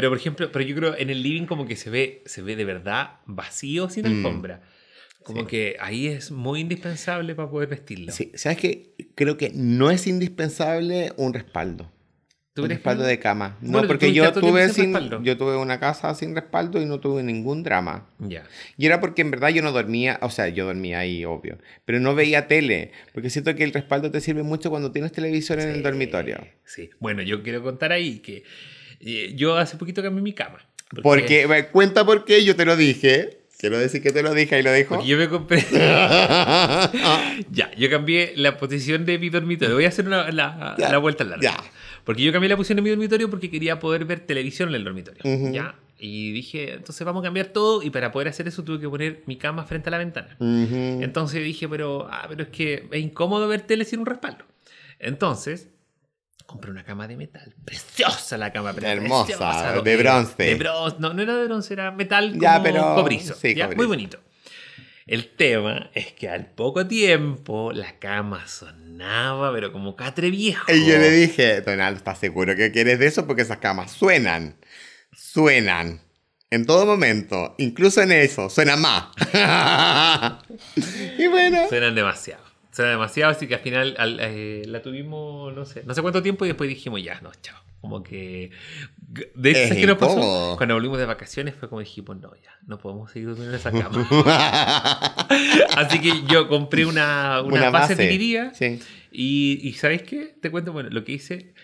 Pero, por ejemplo, pero yo creo en el living como que se ve, se ve de verdad vacío sin mm. alfombra. Como que ahí es muy indispensable para poder vestirlo. Sí, ¿sabes que Creo que no es indispensable un respaldo. un respaldo de cama. No, porque yo tuve, sin, yo tuve una casa sin respaldo y no tuve ningún drama. Ya. Y era porque en verdad yo no dormía, o sea, yo dormía ahí, obvio, pero no veía tele, porque siento que el respaldo te sirve mucho cuando tienes televisor en el dormitorio. Sí, bueno, yo quiero contar ahí que eh, yo hace poquito cambié mi cama. Porque, me cuenta por qué yo te lo dije. Quiero decir que te lo dije y lo dijo. Porque yo me compré. ya, yo cambié la posición de mi dormitorio. Voy a hacer la, vuelta al Porque yo cambié la posición de mi dormitorio porque quería poder ver televisión en el dormitorio. Ya. Y dije, entonces vamos a cambiar todo. Y para poder hacer eso tuve que poner mi cama frente a la ventana. Entonces dije, pero, ah, pero es que es incómodo ver tele sin un respaldo. Entonces compré una cama de metal. Preciosa la cama, hermosa, de bronce. De no, no era de bronce, era metal como cobrizo, Muy bonito. El tema es que al poco tiempo la cama sonaba, pero como catre viejo. Y yo le dije, Donald, ¿estás seguro que quieres de eso? Porque esas camas suenan, suenan. En todo momento, incluso en eso, suena más. y bueno. Suenan demasiado demasiado, así que al final eh, la tuvimos, no sé, no sé cuánto tiempo y después dijimos, ya, no, chao. Como que. De Cuando volvimos de vacaciones fue como dijimos, no, ya, no podemos seguir durmiendo esa cama. así que yo compré una, una, base, de Sí. Y, y ¿sabes qué? Te cuento, bueno, lo que hice.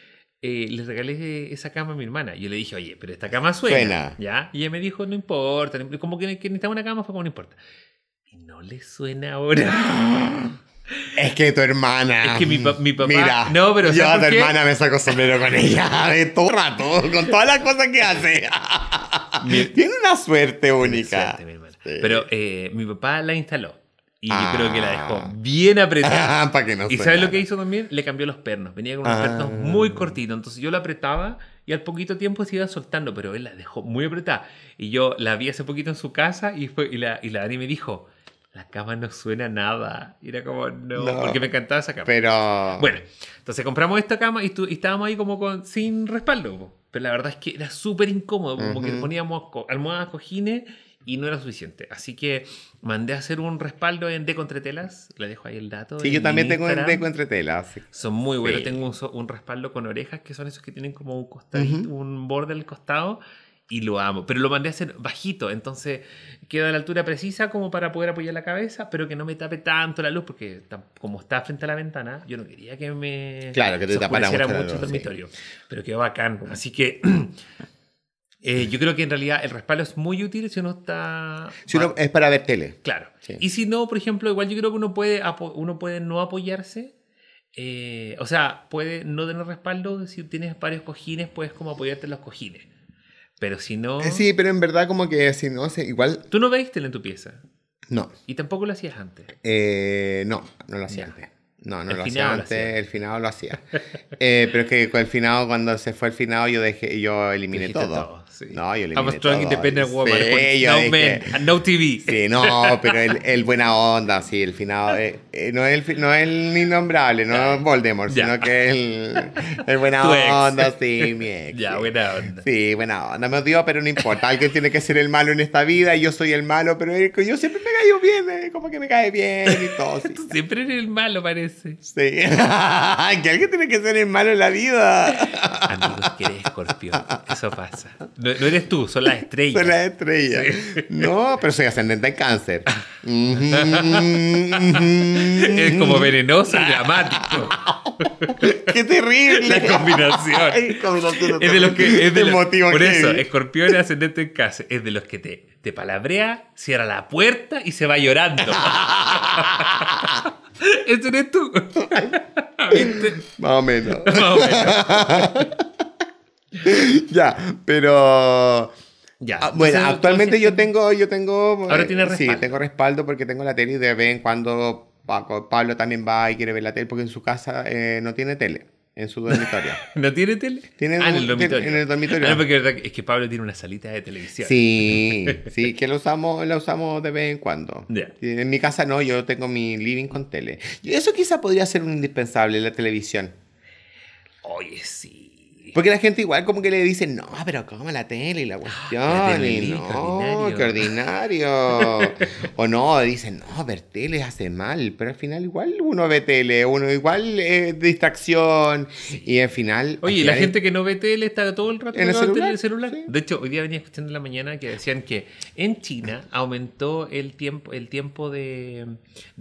les eh, le regalé esa cama a mi hermana. Yo le dije, oye, pero esta cama suena. ¿Ya? Y ella me dijo, no importa. Como que, que necesitaba una cama, fue como, no importa. Y no le suena ahora. Es que tu hermana. Es que mi, papá. Mira, no, pero yo a tu hermana me saco sombrero con ella de todo rato, con todas las cosas que hace. Tiene una suerte única. Suerte, mi Pero eh, mi papá la instaló. Y creo que la dejó ah. bien apretada. para que no ¿Y sabes lo que hizo también? Le cambió los pernos. Venía con unos pernos ah. muy cortitos. Entonces yo la apretaba y al poquito tiempo se iba soltando, pero él la dejó muy apretada. Y yo la vi hace poquito en su casa y, fue, la, y la Dani me dijo, la cama no suena nada. era como, no, porque me encantaba esa cama. Pero. Bueno, entonces compramos esta cama y, tú estábamos ahí como con, sin respaldo. Pero la verdad es que era súper incómodo, como que poníamos almohadas, cojines y no era suficiente. Así que mandé a hacer un respaldo en Deco Entre Le dejo ahí el dato. Sí, yo también tengo en Deco Son muy buenos. Tengo un, un, respaldo con orejas, que son esos que tienen como un, un borde al costado y lo amo. Pero lo mandé a hacer bajito, entonces queda a la altura precisa como para poder apoyar la cabeza, pero que no me tape tanto la luz, porque como está frente a la ventana, yo no quería que me. Claro, que mucho, el dormitorio. Pero quedó bacán. Así que. Eh, yo creo que en realidad el respaldo es muy útil si uno está... Si uno es para ver tele. Claro. Y si no, por ejemplo, igual yo creo que uno puede, uno puede no apoyarse, eh, o sea, puede no tener respaldo. Si tienes varios cojines, puedes como apoyarte en los cojines. Pero si no. Eh, sí, pero en verdad, como que si no, igual. Tú no veíste en tu pieza. No. Y tampoco lo hacías antes. Eh, no, no lo hacía antes. No, no lo hacía antes, el finado lo hacía. Eh, pero es que con el finado, cuando se fue el finado, yo dejé, yo eliminé todo. No, yo le Strong Independent Woman. no dije, No TV. Sí, no, pero el, el buena onda, sí, el final. Eh, eh, no, es el, no innombrable, no es Voldemort, sino que el, el buena onda, sí, mi ex. Ya, buena onda. Sí, buena onda. Me odio, pero no importa. Alguien tiene que ser el malo en esta vida y yo soy el malo, pero yo siempre me caigo bien, eh, como que me cae bien y todo. siempre eres el malo, parece. Sí. que alguien tiene que ser el malo en la vida. Amigos, que eres escorpión. Eso pasa. No, eres tú, son las estrellas. son las estrellas. No, pero soy ascendente en cáncer. es como venenoso y dramático. ¡Qué terrible! La combinación. es de los que. Es de los, por eso, escorpión ascendente en cáncer. Es de los que te, te palabrea, cierra la puerta y se va llorando. Eso eres tú? Más o menos. Más o menos. ya, pero. Ya. Ah, bueno, actualmente yo tengo, yo tengo. Ahora tiene eh, respaldo. Sí, tengo respaldo porque tengo la tele y de vez en cuando Pablo también va y quiere ver la tele porque en su casa eh, no tiene tele. En su dormitorio. ¿No tiene tele? ¿Tiene ah, en el dormitorio. Ah, es que Pablo tiene una salita de televisión. Sí, sí, que la usamos, la usamos de vez en cuando. En mi casa no, yo tengo mi living con tele. Y eso quizá podría ser un indispensable, la televisión. Oye, sí. Porque la gente igual como que le dicen, no, pero como la tele y la ah, cuestión. y no, qué ordinario. o no, dicen, no, ver tele hace mal. Pero al final igual uno ve tele, uno igual eh, distracción. Y al final... Oye, la gente que no ve tele está todo el rato en el celular. De hecho, hoy día venía escuchando en la mañana que decían que en China aumentó el tiempo, el tiempo de,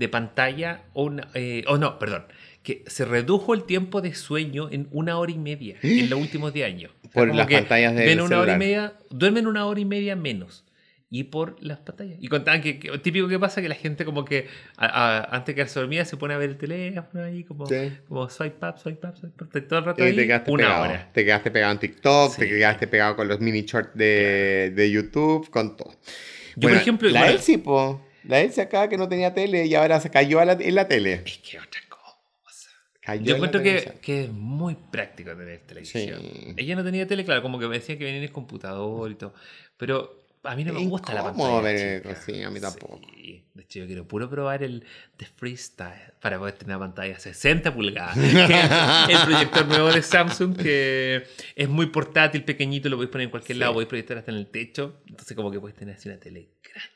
pantalla, eh, o oh, no, perdón que se redujo el tiempo de sueño en una hora y media ¿Eh? en los últimos 10 años. por las pantallas de Duermen una hora y media menos. Y por las pantallas. Y contaban que, típico que pasa que la gente como que antes de quedarse dormida se pone a ver el teléfono ahí como, soy como swipe up, swipe up, todo el rato ahí, te quedaste una pegado. hora. Te quedaste pegado en TikTok, te quedaste pegado con los mini shorts de, de YouTube, con todo. Yo, por ejemplo... La Elsie, La Elsie acá que no tenía tele y ahora se cayó a la, en la tele. que otra yo encuentro que, es muy práctico tener televisión. Ella no tenía tele, claro, como que me decía que venía en el computador y todo. Pero a mí no me gusta la pantalla. Ver, sí, a mí tampoco. De hecho, yo quiero puro probar el de Freestyle para poder tener una pantalla 60 pulgadas. el proyector nuevo de Samsung que es muy portátil, pequeñito, lo podéis poner en cualquier lado, podéis proyectar hasta en el techo. Entonces, como que podéis tener así una tele.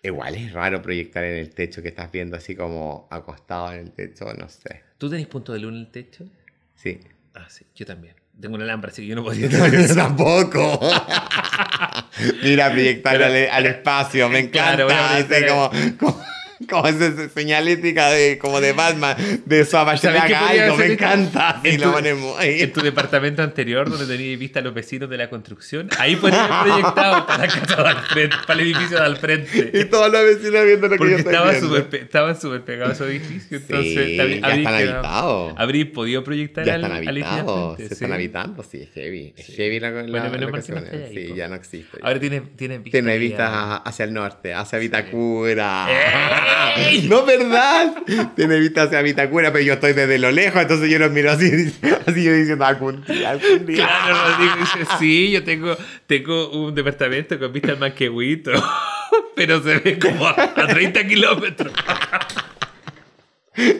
Igual es raro proyectar en el techo que estás viendo así como acostado en el techo, no sé. ¿Tú tenés punto de luna en el techo? Sí. Ah, sí, yo también tengo una lámpara, así que yo no podía tampoco. Mira, proyectar al, espacio, me encanta. Claro, como... como esa señalética de, como de Batman, de su no me encanta. y tu, lo ahí. en tu departamento anterior, donde tenías vista a los vecinos de la construcción, ahí podías proyectado para para el edificio de al frente. Y todos los vecinos viendo lo que yo estaba súper Estaban súper pegados a su edificio, entonces ya están habitados. Habría podido proyectar ya están habitados, se están habitando, sí, es heavy. Es heavy la, la, bueno, menos Sí, ya no existe. Ahora tiene, tiene vistas. Tiene vistas hacia el norte, hacia Vitacura. ¡Eh! no, ¿verdad? Tiene vista a mi Vitacura, pero yo estoy desde lo lejos, entonces yo los miro así, así yo diciendo, algún día, algún día. Claro, Rodrigo dice, sí, yo tengo, tengo un departamento con vista que Manquehuito, pero se ve como a, 30 kilómetros.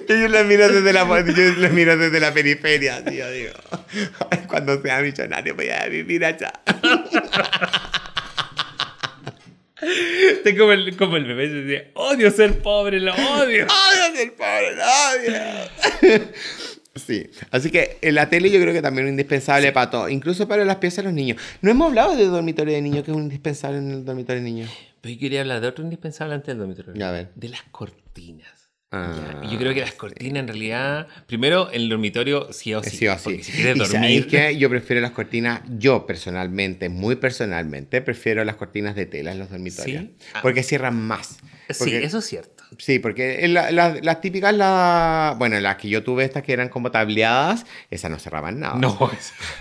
yo los miro desde la, yo periferia, yo digo. Cuando sea millonario voy a vivir allá tengo como el, como el bebé odio ser pobre, lo odio. odio ser pobre, lo odio. Sí, así que en eh, la tele yo creo que también es indispensable para todo, incluso para las piezas de los niños. No hemos hablado de dormitorio de niños, que es un indispensable en el dormitorio de niños. Pero pues yo quería hablar de otro indispensable antes del dormitorio. De niños. De las cortinas yo ah, creo que las cortinas en realidad, primero el dormitorio sí o eh, sí, sí, si quieres dormir... que yo prefiero las cortinas, yo personalmente, muy personalmente, prefiero las cortinas de tela en los dormitorios, ah. porque cierran más. Sí, eso es cierto. Sí, porque las típicas, la, bueno, las que yo tuve, estas que eran como tableadas, esas no cerraban nada. No,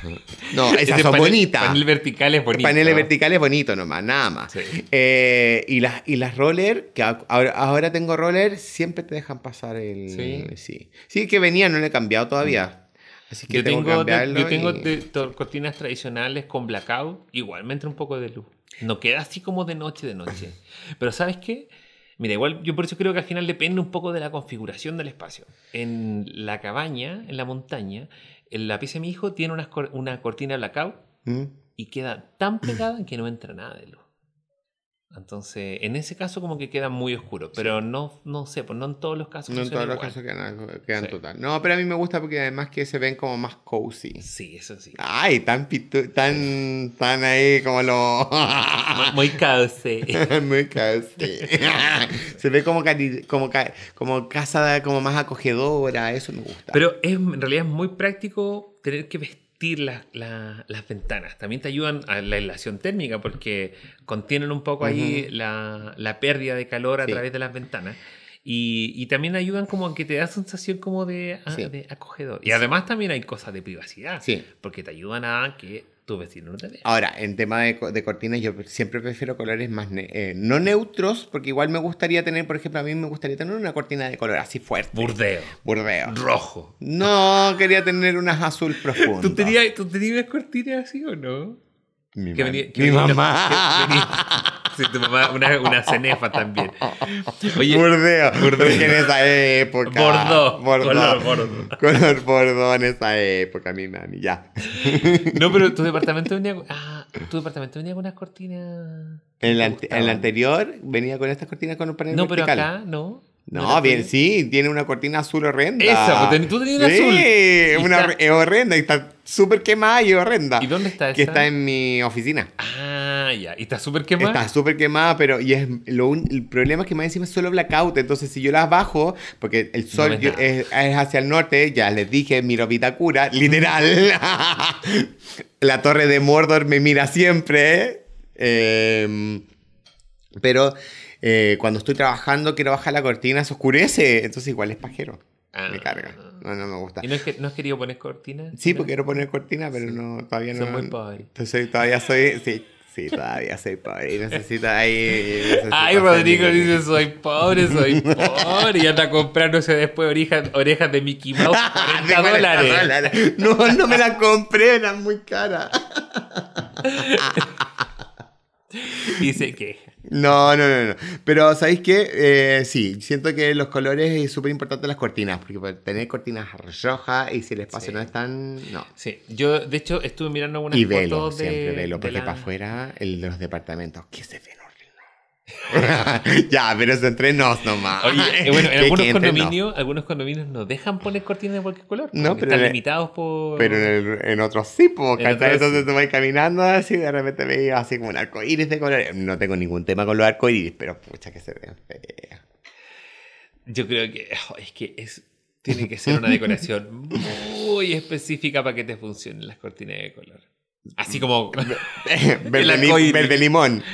esas son bonitas. Panel vertical es bonito. Panel vertical nomás, nada más. Eh, y, las, y las roller, que ahora, tengo roller, siempre te dejan pasar el... Sí. Sí, que venía, no le he cambiado todavía. Así que yo tengo, yo tengo cortinas tradicionales con blackout, igualmente un poco de luz. No queda así como de noche, de noche. Pero ¿sabes qué? Mira, igual yo por eso creo que al final depende un poco de la configuración del espacio. En la cabaña, en la montaña, en la pieza de mi hijo tiene una, una cortina blackout mm. y queda tan pegada que no entra nada de luz. Entonces, en ese caso como que queda muy oscuro, pero no, no sé, pues no en todos los casos. No en todos los casos quedan, quedan total. No, pero a mí me gusta porque además que se ven como más cozy. Sí, eso sí. Ay, tan tan, tan ahí como lo... muy cozy. muy cozy. se ve como, como, como casa como más acogedora, eso me gusta. Pero es, en realidad es muy práctico tener que vestir las ventanas. También te ayudan a la aislación térmica porque contienen un poco ahí la, la, pérdida de calor a través de las ventanas. Y, y, también ayudan como a que te da sensación como de, ah, de acogedor. Y además también hay cosas de privacidad, porque te ayudan a que tu vecino no te vea. Ahora, en tema de, cortinas, yo siempre prefiero colores más eh, no neutros, porque igual me gustaría tener, por ejemplo, a mí me gustaría tener una cortina de color así fuerte. Burdeo. Burdeo. Rojo. No, quería tener unas azul profundo. ¿Tú tenías, ¿tú tenías cortinas así o no? Mi, mamá. ¡Ja, mi mamá. Sí, tu mamá, una, una cenefa también. Oye, Burdeo. Burdeo. en esa época. Bordeaux. Color bordo. Color bordo en esa época, mi mami, ya. No, pero tu departamento venía. Ah, tu departamento venía con unas cortinas. En la, en anterior venía con estas cortinas con un panel No, pero acá no. No, bien, pues, sí, tiene una cortina azul horrenda. Esa, pues, tú tenías una azul. Sí, una horrenda y está súper quemada y horrenda. ¿Y dónde está esa? Que está en mi oficina. Ah, ya. ¿Y está súper quemada? Está súper quemada, pero y es lo el problema es que más encima es solo blackout. Entonces, si yo las bajo, porque el sol es, hacia el norte, ya les dije, miro Vitacura, literal. La torre de Mordor me mira siempre. Eh, pero eh, cuando estoy trabajando quiero bajar la cortina, se oscurece. Entonces igual es pajero. Ah. me carga. No, no me gusta. ¿Y no, has querido poner cortina? Sí, porque quiero poner cortina, pero no, todavía no. Soy muy pobre. Entonces todavía soy. Sí, sí todavía soy pobre. Y necesito ahí. Ay, Rodrigo dice: soy pobre, soy pobre. Y anda a comprar, no sé, después orejas, orejas de Mickey Mouse 40 No, no me las compré, eran muy caras. Dice que no, no, no, no. Pero ¿sabéis qué? Eh, sí, siento que los colores es súper importante las cortinas, porque tener cortinas rojas y si el espacio no es tan... No. Sí, yo de hecho estuve mirando algunas y velo, fotos siempre velo, porque para afuera el de los departamentos, ¿qué se ve? ya, pero es entre nomás. Oye, eh, bueno, en algunos condominios, no? algunos condominios no dejan poner cortinas de cualquier color. No, están limitados por. Pero en, otros sí, porque cantar entonces vas caminando así de repente veías así como un arco de color No tengo ningún tema con los arco pero pucha que se ve fea. Yo creo que es que tiene que ser una decoración muy específica para que te funcionen las cortinas de color. Así como. verde limón.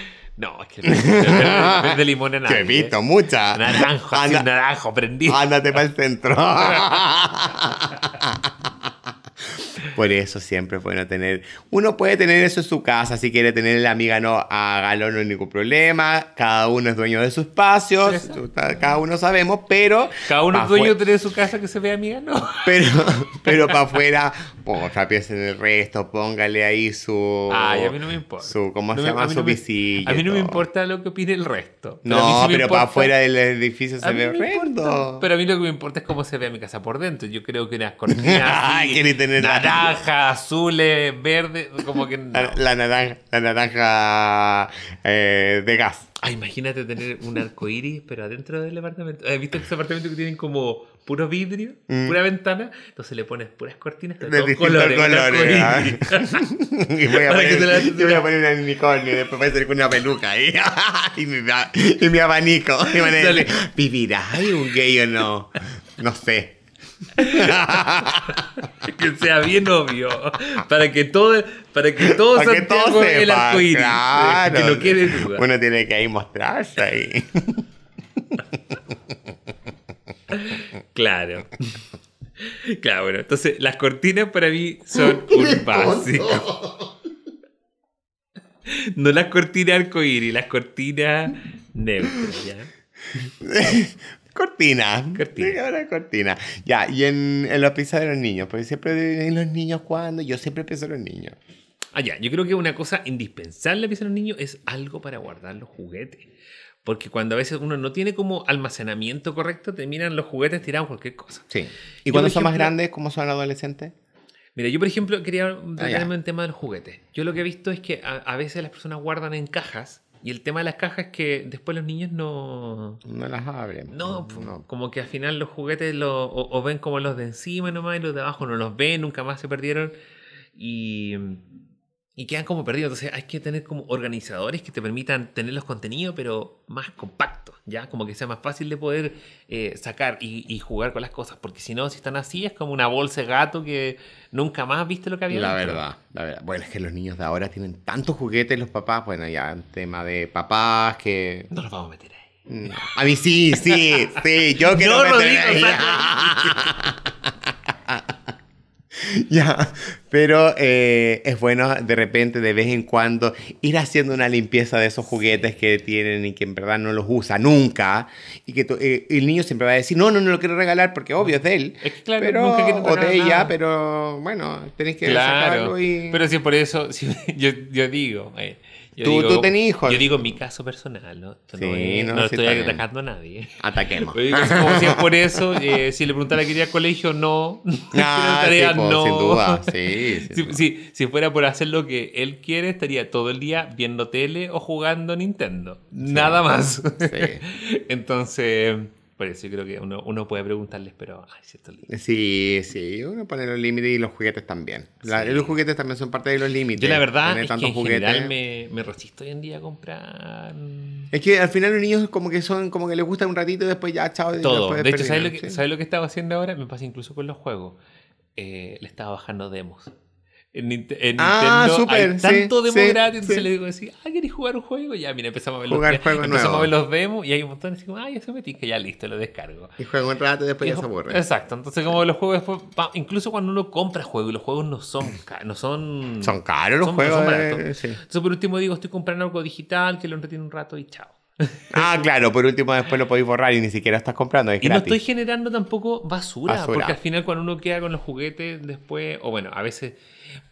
No, es que no, es de limón en Que visto, ¿eh? mucha. Naranjo, Anda, naranjo, prendido. Ándate para el centro. por eso siempre es bueno tener. Uno puede tener eso en su casa, si quiere tener la amiga, no hágalo, no hay ningún problema. Cada uno es dueño de su espacio. cada uno sabemos, pero. Cada uno es dueño de su casa que se vea amiga, no. Pero, pero para afuera, porfa, piensen en el resto, póngale ahí su. Ay, a mí no me importa. ¿Cómo se llama? Su no A mí no me importa lo que opine el resto. no, pero para afuera del edificio se ve resto. Pero a mí lo que me importa es cómo se ve mi casa por dentro. Yo creo que unas cortinas. Ay, ah, quiere tener nada naranja, azules, eh, verdes, como que... La, naranja, eh, de gas. Ah, imagínate tener un arco iris, pero adentro del apartamento. ¿Has visto ese apartamento que tienen como puro vidrio, mm. pura ventana? Entonces le pones puras cortinas de, colores. ¿ah? y voy a, poner, voy a un unicornio, y después voy a salir con una peluca ahí. y, mi, y abanico. Y van ¿vivirá un gay o no? No sé. que sea bien obvio. Para que todo, para que todos el arco iris, eh, Que lo quiere duda. Uno tiene que ahí mostrarse ahí. claro. Claro, entonces las cortinas para mí son un básico. No las cortinas arcoíris, las cortinas neutras, Cortina. Cortina. Ahora cortina. Ya, y en, en, los de los niños, porque siempre en los niños cuando, yo siempre pienso en los niños. Ah, ya, yo creo que una cosa indispensable pizza de los niños es algo para guardar los juguetes. Porque cuando a veces uno no tiene como almacenamiento correcto, terminan los juguetes tirados cualquier cosa. Sí. ¿Y cuando son más grandes, ¿cómo son adolescentes? Mira, yo por ejemplo quería detenerme ah, el tema de los juguetes. Yo lo que he visto es que a veces las personas guardan en cajas y el tema de las cajas es que después los niños no... No las abren. No, como que al final los juguetes los o, ven como los de encima nomás y los de abajo no los ven, nunca más se perdieron y, y quedan como perdidos. Entonces hay que tener como organizadores que te permitan tener los contenidos, pero más compactos. ¿ya? Como que sea más fácil de poder eh, sacar y, jugar con las cosas, porque si no, si están así, es como una bolsa de gato que nunca más viste lo que había. La verdad, la verdad. Bueno, es que los niños de ahora tienen tantos juguetes, los papás, bueno, ya, el tema de papás que... No los vamos a meter ahí. A mí sí, sí, sí, yo que no lo ahí. Ya, pero eh, es bueno de repente, de vez en cuando, ir haciendo una limpieza de esos juguetes que tienen y que en verdad no los usa nunca. Y que eh, el niño siempre va a decir, no, no, no lo quiero regalar porque obvio es de él. Es que, claro, pero, o de ella, pero bueno, tenés que sacarlo y... Pero si por eso, si, yo, digo... Eh, yo tú, tú hijos. Yo digo mi caso personal, ¿no? no, estoy atacando a nadie. Ataquemos. si es por eso, eh, si le preguntara que iría al colegio, no. Ah, no. Sin duda, si, si, fuera por hacer lo que él quiere, estaría todo el día viendo tele o jugando Nintendo. Nada más. Entonces... Por eso yo creo que uno, uno puede preguntarles, pero hay ciertos límites. Sí, sí, uno pone los límites y los juguetes también. Los juguetes también son parte de los límites. Yo la verdad es que en general me, me, resisto hoy en día a comprar... Es que al final los niños como que son, como que les gusta un ratito y después ya, chao. Todo. De hecho, ¿sabes lo, que, lo que estaba haciendo ahora? Me pasa incluso con los juegos. Eh, le estaba bajando demos. En, ah, Nintendo hay tanto sí, entonces le digo así, ah, ¿querés jugar un juego? Ya, mira, empezamos a ver, los, empezamos a ver los demos y hay un montón así como, ah, ya se me que ya listo, lo descargo. Y juego un rato y después ya se aburre. Exacto, entonces como los juegos después, incluso cuando uno compra juegos y los juegos no son, no son... Son caros los juegos. No son eh, Entonces por último digo, estoy comprando algo digital que lo entretiene un rato y chao. Ah, claro, por último después lo podéis borrar y ni siquiera estás comprando. Es y no estoy generando tampoco basura, porque al final cuando uno queda con los juguetes después, o bueno, a veces,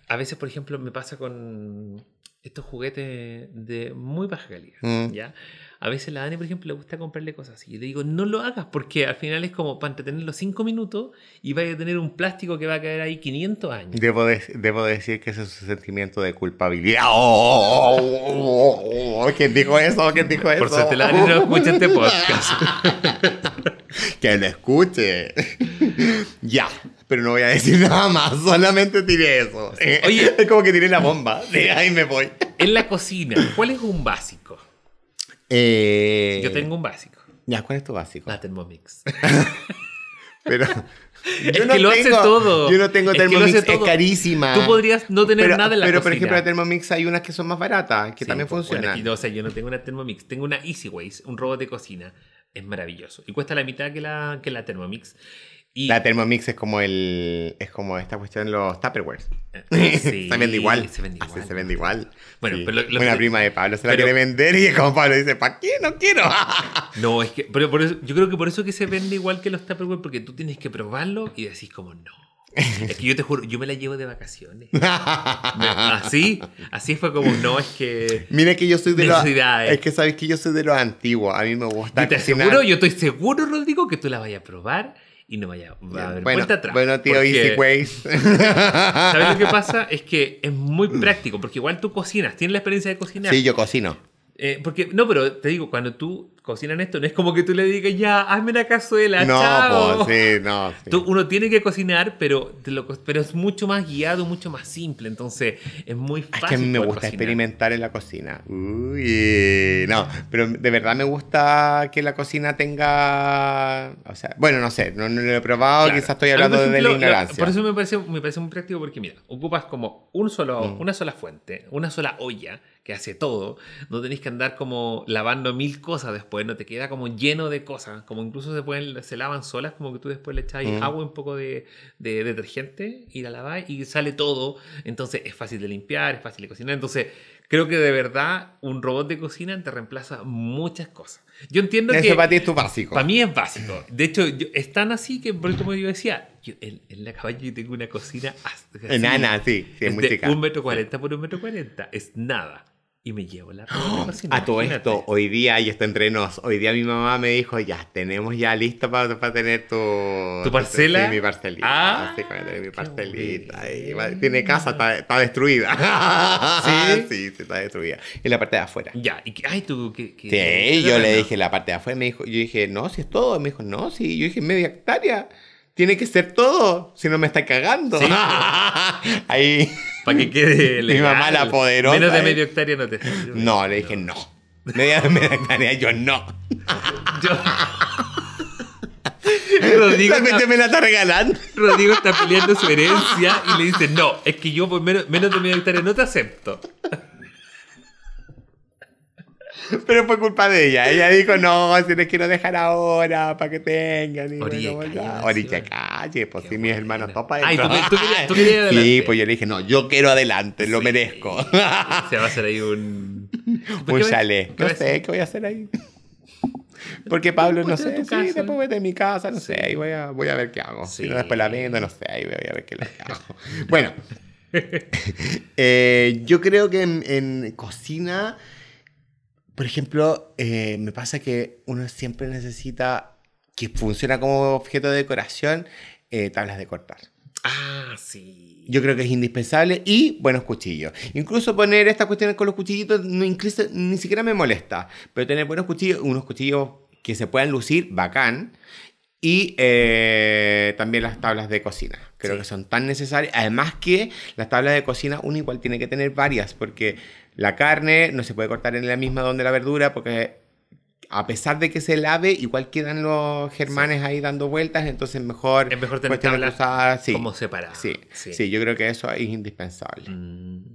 a veces por ejemplo me pasa con estos juguetes de muy baja calidad, mm. ¿ya? a veces la Dani, por ejemplo, le gusta comprarle cosas. Y le digo, no lo hagas porque al final es como para entretenerlo cinco minutos y vaya a tener un plástico que va a caer ahí 500 años. Debo, de, debo decir que ese es su sentimiento de culpabilidad. Oh, oh, oh, ¿Quién dijo eso? ¿Quién dijo eso? Por suerte la Dani no escucha este podcast. que lo escuche. ya pero no voy a decir nada más, solamente tiré eso. Oye, es como que tiré la bomba, de ahí me voy. En la cocina, ¿cuál es un básico? Eh, yo tengo un básico. Ya, ¿cuál es tu básico? La Thermomix. Pero yo no lo tengo, hace todo. Yo no tengo Thermomix, es, carísima. Tú podrías no tener nada en la Pero, por ejemplo, la Thermomix hay unas que son más baratas, que también pues, funcionan. Bueno, yo no tengo una Thermomix, tengo una Easyways, un robot de cocina. Es maravilloso. Y cuesta la mitad que la, que la Thermomix la Thermomix es como el es como esta cuestión los Tupperwares. Eh, se vende igual. Se vende ah, igual. Bueno, una prima de Pablo se la quiere vender y es como Pablo dice, ¿para qué? No quiero. no, es que pero yo creo que por eso que se vende igual que los Tupperware porque tú tienes que probarlo y decís como no. Es que yo te juro, yo me la llevo de vacaciones. así, así fue como, no, es que. Mira que yo soy de los. Es que sabes que yo soy de los antiguos. A mí me gusta. te cocinar. aseguro, yo estoy seguro, Rodrigo, que tú la vayas a probar y no vaya, va a haber vuelta atrás. Bueno, tío, Easy Ways. ¿Sabes lo que pasa? Es que es muy práctico, porque igual tú cocinas, tienes la experiencia de cocinar. Sí, yo cocino. Eh, porque, no, pero te digo, cuando tú cocinan esto, no es como que tú le digas, ya, hazme una cazuela, no, Pues, sí, no, uno tiene que cocinar, pero, pero es mucho más guiado, mucho más simple, entonces es muy fácil. Es que a me gusta experimentar en la cocina. Uy, no, pero de verdad me gusta que la cocina tenga, o sea, bueno, no sé, no, lo he probado, quizás estoy hablando de la ignorancia. Por eso me parece, me parece muy práctico, porque mira, ocupas como un solo, mm. una sola fuente, una sola olla, que hace todo, no tenés que andar como lavando mil cosas después, no te queda como lleno de cosas, como incluso se, pueden, se lavan solas, como que tú después le echas mm. agua, un poco de, detergente y la lavas y sale todo, entonces es fácil de limpiar, es fácil de cocinar, entonces creo que de verdad un robot de cocina te reemplaza muchas cosas. Yo entiendo Eso que. para ti es básico. Para mí es básico. De hecho, yo, es tan así que, como yo decía, en, la cabaña yo tengo una cocina. Enana, sí, es, muy de chica. Un metro cuarenta por un metro cuarenta. Es nada y me llevo la ¡Oh! A todo esto, hoy día, y está entre nos, hoy día mi mamá me dijo, ya, tenemos ya listo para, para tener tu... ¿Tu parcela? mi parcelita. Ah, sí, mi parcelita. tiene casa, está, destruida. ¿Sí? ¿Sí? está destruida. Y la parte de afuera. Ya, y que ay, tú... ¿qué, sí, yo le dije la parte de afuera, me dijo, yo dije, no, si es todo. Me dijo, no, si Yo dije, media hectárea tiene que ser todo, si no me está cagando. Ahí. Para que quede legal. Mi mamá la poderosa. Menos de medio ¿eh? hectárea no te. no, le dije no. Media de media hectárea, yo no. Yo. Rodrigo me la está regalando. Rodrigo está peleando su herencia y le dice, no, es que yo por menos, menos de medio hectárea no te acepto. Pero fue culpa de ella. Ella dijo, no, si les quiero dejar ahora, para que tengan. Y Orilla bueno, calle. Ahorita calle, pues sí, mis hermanos, papá. Ay, tú, tú, querías, tú adelante. Sí, pues yo le dije, no, yo quiero adelante, lo merezco. Se va a hacer ahí un... Un chalet. No sé, ¿qué voy a hacer ahí? Porque Pablo, no sé, sí, después de mi casa, no sé, ahí voy a, voy a ver qué hago. Si no, después la vendo, no sé, ahí voy a ver qué le hago. bueno, eh, yo creo que en cocina... Por ejemplo, eh, me pasa que uno siempre necesita, que funciona como objeto de decoración, eh, tablas de cortar. Ah, sí. Yo creo que es indispensable y buenos cuchillos. Incluso poner estas cuestiones con los cuchillitos no, incluso, ni siquiera me molesta, pero tener buenos cuchillos, unos cuchillos que se puedan lucir, bacán. Y eh, también las tablas de cocina. Creo que son tan necesarias. Además que las tablas de cocina uno igual tiene que tener varias porque la carne no se puede cortar en la misma donde la verdura porque a pesar de que se lave, igual quedan los germanes ahí dando vueltas, entonces mejor... Es mejor tener tablas como separadas. Sí, sí, yo creo que eso es indispensable. Mm.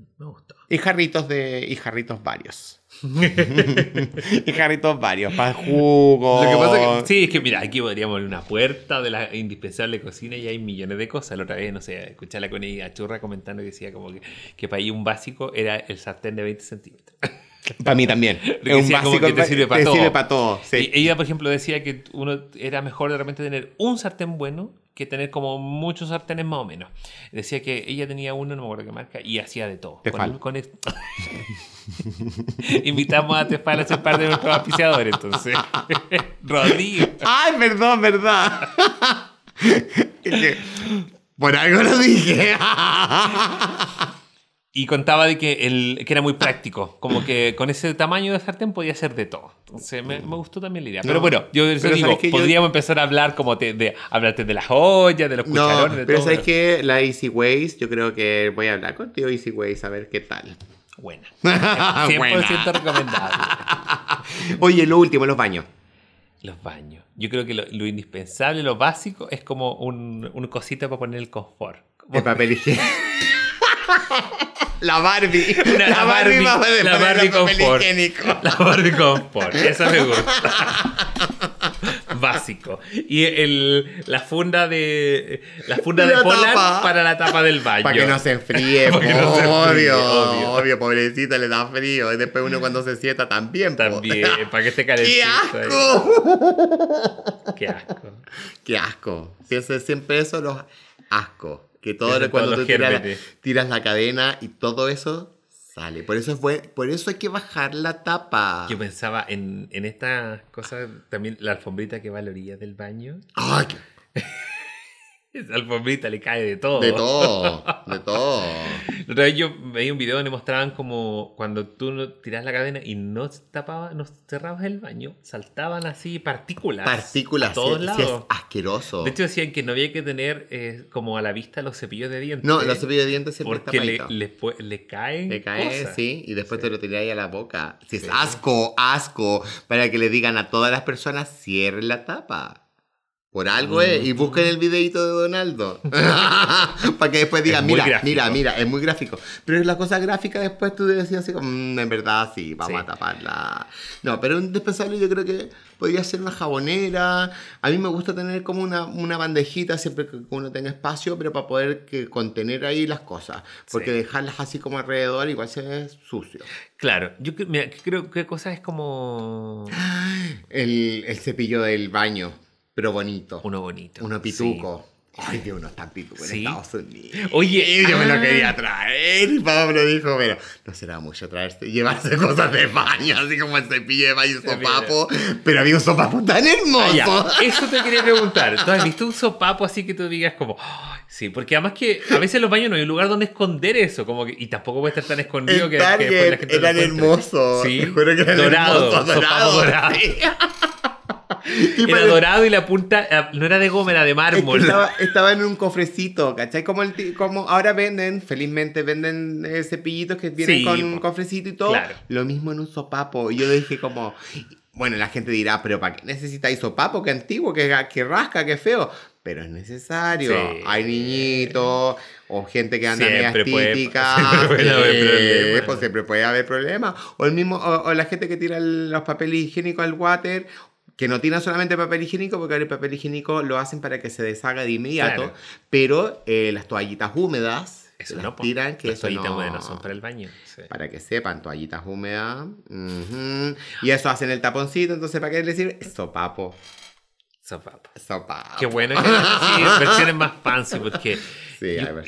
Y jarritos de. y jarritos varios. y jarritos varios, para jugo. sí, es que mira, aquí podríamos una puerta de la indispensable cocina y hay millones de cosas. La otra vez, no sé, escuché a la Connie Achurra comentando que decía como que, que para ahí un básico era el sartén de 20 centímetros. Para mí también. un básico que te sirve para todo. ella, por ejemplo, decía que uno era mejor de repente tener un sartén bueno que tener como muchos sartenes más o menos. Decía que ella tenía uno, no me acuerdo qué marca, y hacía de todo. Con, Invitamos a Tefal a ser parte de nuestro apiciador, entonces. Rodrigo. Ay, perdón, verdad. Por algo lo dije. Y contaba de que, el, que era muy práctico, como que con ese tamaño de sartén podía hacer de todo. Entonces me, gustó también la idea. pero bueno, yo digo, podríamos empezar a hablar como de hablarte de las ollas, de los cucharones, de todo. Pero sabes que la Easy Ways, yo creo que voy a hablar contigo Easy Ways a ver qué tal. Buena. 100% recomendable. Oye, lo último, los baños. Los baños. Yo creo que lo, indispensable, lo básico, es como un, un cosito para poner el confort. El papel higiénico. La Barbie. la, la, Barbie, con la Barbie higiénico. La Barbie Esa me gusta. Básico. Y el, la funda de la funda de polar para la tapa del baño. Para que no se enfríe, obvio, obvio, obvio. pobrecita, le da frío. Y después uno cuando se sienta también. También, para que esté calentito. ¡Qué asco! ¡Qué asco! ¡Qué asco! Siempre, los asco. Que todo lo, cuando tiras la, cadena y todo eso sale. Por eso, fue, por eso hay que bajar la tapa. Yo pensaba en, en estas cosas, también la alfombrita que valoría del baño. ¡Ay! Esa alfombrita le cae de todo. De todo, de todo yo veía un video donde mostraban como cuando tú tiras la cadena y no tapabas, no cerrabas el baño, saltaban así partículas. Partículas, todos sí, lados. es asqueroso. De hecho decían que no había que tener eh, como a la vista los cepillos de dientes. No, los cepillos de dientes siempre Porque le, le, le, caen. sí, y después te lo ahí a la boca. Si es asco, asco, para que le digan a todas las personas, cierre la tapa. Por algo eh Y busquen el videito de Donaldo. Para que después digan, mira, mira, mira, es muy gráfico. Pero la cosa gráfica después tú decías así, como mm, en verdad sí, vamos a taparla. No, pero un despensable yo creo que podría ser una jabonera. A mí me gusta tener como una, una bandejita siempre que uno tenga espacio, pero para poder que, contener ahí las cosas. Porque dejarlas así como alrededor igual se ve sucio. Claro, yo creo que cosa es como... El, el cepillo del baño pero bonito. Uno bonito. Uno pituco. Ay, que uno tan pituco en Estados Unidos. Oye, yo me lo ah. quería traer. Y me dijo, pero no será mucho traerse, llevarse cosas de baño, así como el cepillo de baño y sopapo. Pero había un sopapo tan hermoso. Ah, eso te quería preguntar. ¿Tú has visto un sopapo así que tú digas como... sí, porque además que a veces en los baños no hay un lugar donde esconder eso, como que, y tampoco puede estar tan escondido que, que, después hermoso Sí, juro que dorado, dorado, dorado. era dorado y la punta eh, no era de goma, era de mármol. estaba, en un cofrecito, ¿cachai? Como, como ahora venden, felizmente venden eh, cepillitos que vienen con un cofrecito y todo. Lo mismo en un sopapo. Y yo dije como... Bueno, la gente dirá, pero ¿para qué necesitáis sopapo? Qué antiguo, que qué rasca, qué feo pero es necesario. Hay niñitos o gente que anda media Siempre, eh, pues, siempre puede haber problemas. O el mismo, o, la gente que tira los papeles higiénicos al water, que no tiran solamente papel higiénico, porque el papel higiénico lo hacen para que se deshaga de inmediato, pero eh, las toallitas húmedas. tiran, que eso no... son para el baño. Para que sepan, toallitas húmedas. Y eso hacen el taponcito, entonces ¿para qué les sirve? Sopapo. Sopapo. Sopapo. Qué bueno que sí, versiones más fancy, porque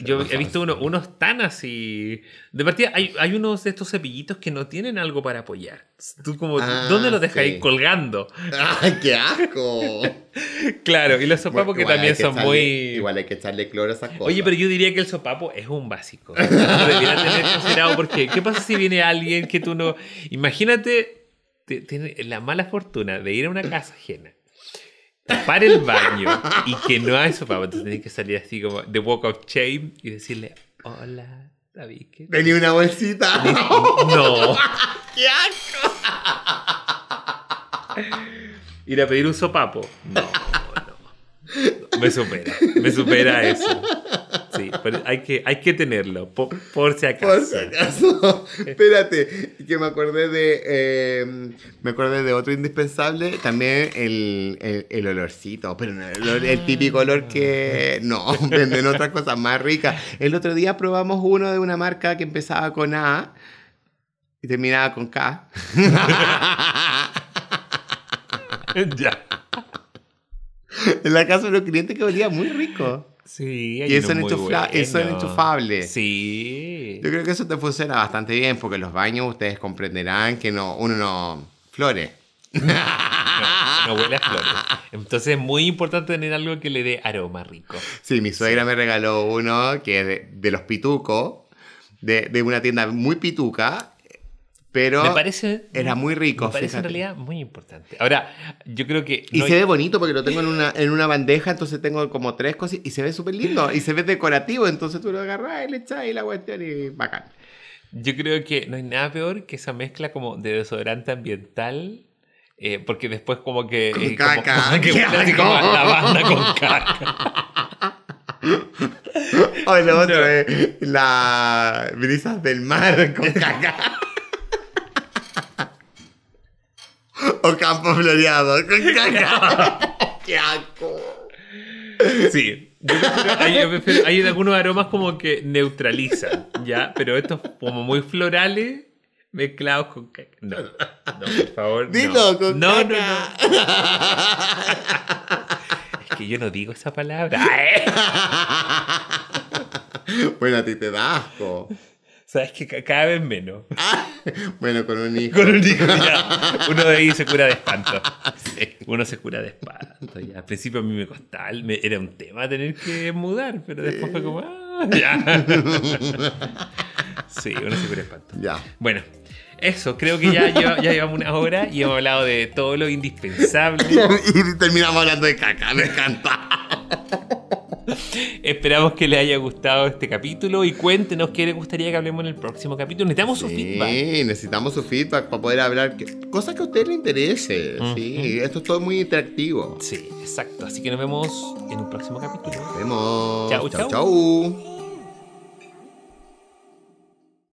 yo, he visto unos tan así. De partida, hay, unos de estos cepillitos que no tienen algo para apoyar. Tú como, ah, ¿dónde los dejas ahí colgando? ¡Ay, qué asco! claro, y los sopapos que también son muy. Igual hay que echarle cloro a esas cosas. Oye, pero yo diría que el sopapo es un básico. debería tener considerado porque, ¿qué pasa si viene alguien que tú no. Imagínate, tiene la mala fortuna de ir a una casa ajena tapar el baño y que no hay eso, Entonces tenés que salir así como de walk of shame y decirle, hola, ¿sabéis qué? Vení una bolsita. No. ¡Qué asco! Ir a pedir un sopapo. No, no. Me supera, me supera eso. Sí, pero hay que, hay que tenerlo, por, si acaso. Por si acaso. Espérate, que me acordé de. Em, me acordé de otro indispensable, también el, el, olorcito, pero el, típico olor que. Ah. No, venden otras cosas más ricas. El otro día probamos uno de una marca que empezaba con A y terminaba con K. ya. En la casa de los clientes que olía muy rico. Sí, y eso, es enchufable. Sí. Yo creo que eso te funciona bastante bien porque los baños ustedes comprenderán que no, uno no flore No, huele a flores. Entonces es muy importante tener algo que le dé aroma rico. Sí, mi suegra me regaló uno que es de, los pitucos, de, de, una tienda muy pituca, pero me parece, era muy rico. Me parece en realidad muy importante. Ahora, yo creo que. Y se ve bonito porque lo tengo en una, en una bandeja, entonces tengo como tres cosas y se ve súper lindo y se ve decorativo. Entonces tú lo agarras y le echas y la cuestión y bacán. Yo creo que no hay nada peor que esa mezcla como de desodorante ambiental eh, porque después como que... Con eh, caca. Como, que con caca. o el otro las brisas del mar con caca. O campo floreado. Con caca. ¡Qué asco! Sí. hay, algunos aromas como que neutralizan, ¿ya? Pero estos como muy florales mezclados con caca. No, no, por favor. Dilo con no, caca. No, no, no. Es que yo no digo esa palabra. bueno, a ti te da asco sabes que cada vez menos. Ah, bueno, con un hijo. Con un hijo, ya. Uno de ahí se cura de espanto. Uno se cura de espanto. Ya. Al principio a mí me costaba, me, era un tema tener que mudar, pero después fue como, ah, ya. Sí, uno se cura de espanto. Ya. Bueno, eso, creo que ya, llevamos una hora y hemos hablado de todo lo indispensable. y terminamos hablando de caca, me encanta. Esperamos que les haya gustado este capítulo y cuéntenos qué les gustaría que hablemos en el próximo capítulo. Necesitamos su feedback. Sí, necesitamos su feedback para poder hablar cosas que a usted le interese. esto es todo muy interactivo. Sí, exacto. Así que nos vemos en un próximo capítulo. Nos vemos. chau. chau. chau.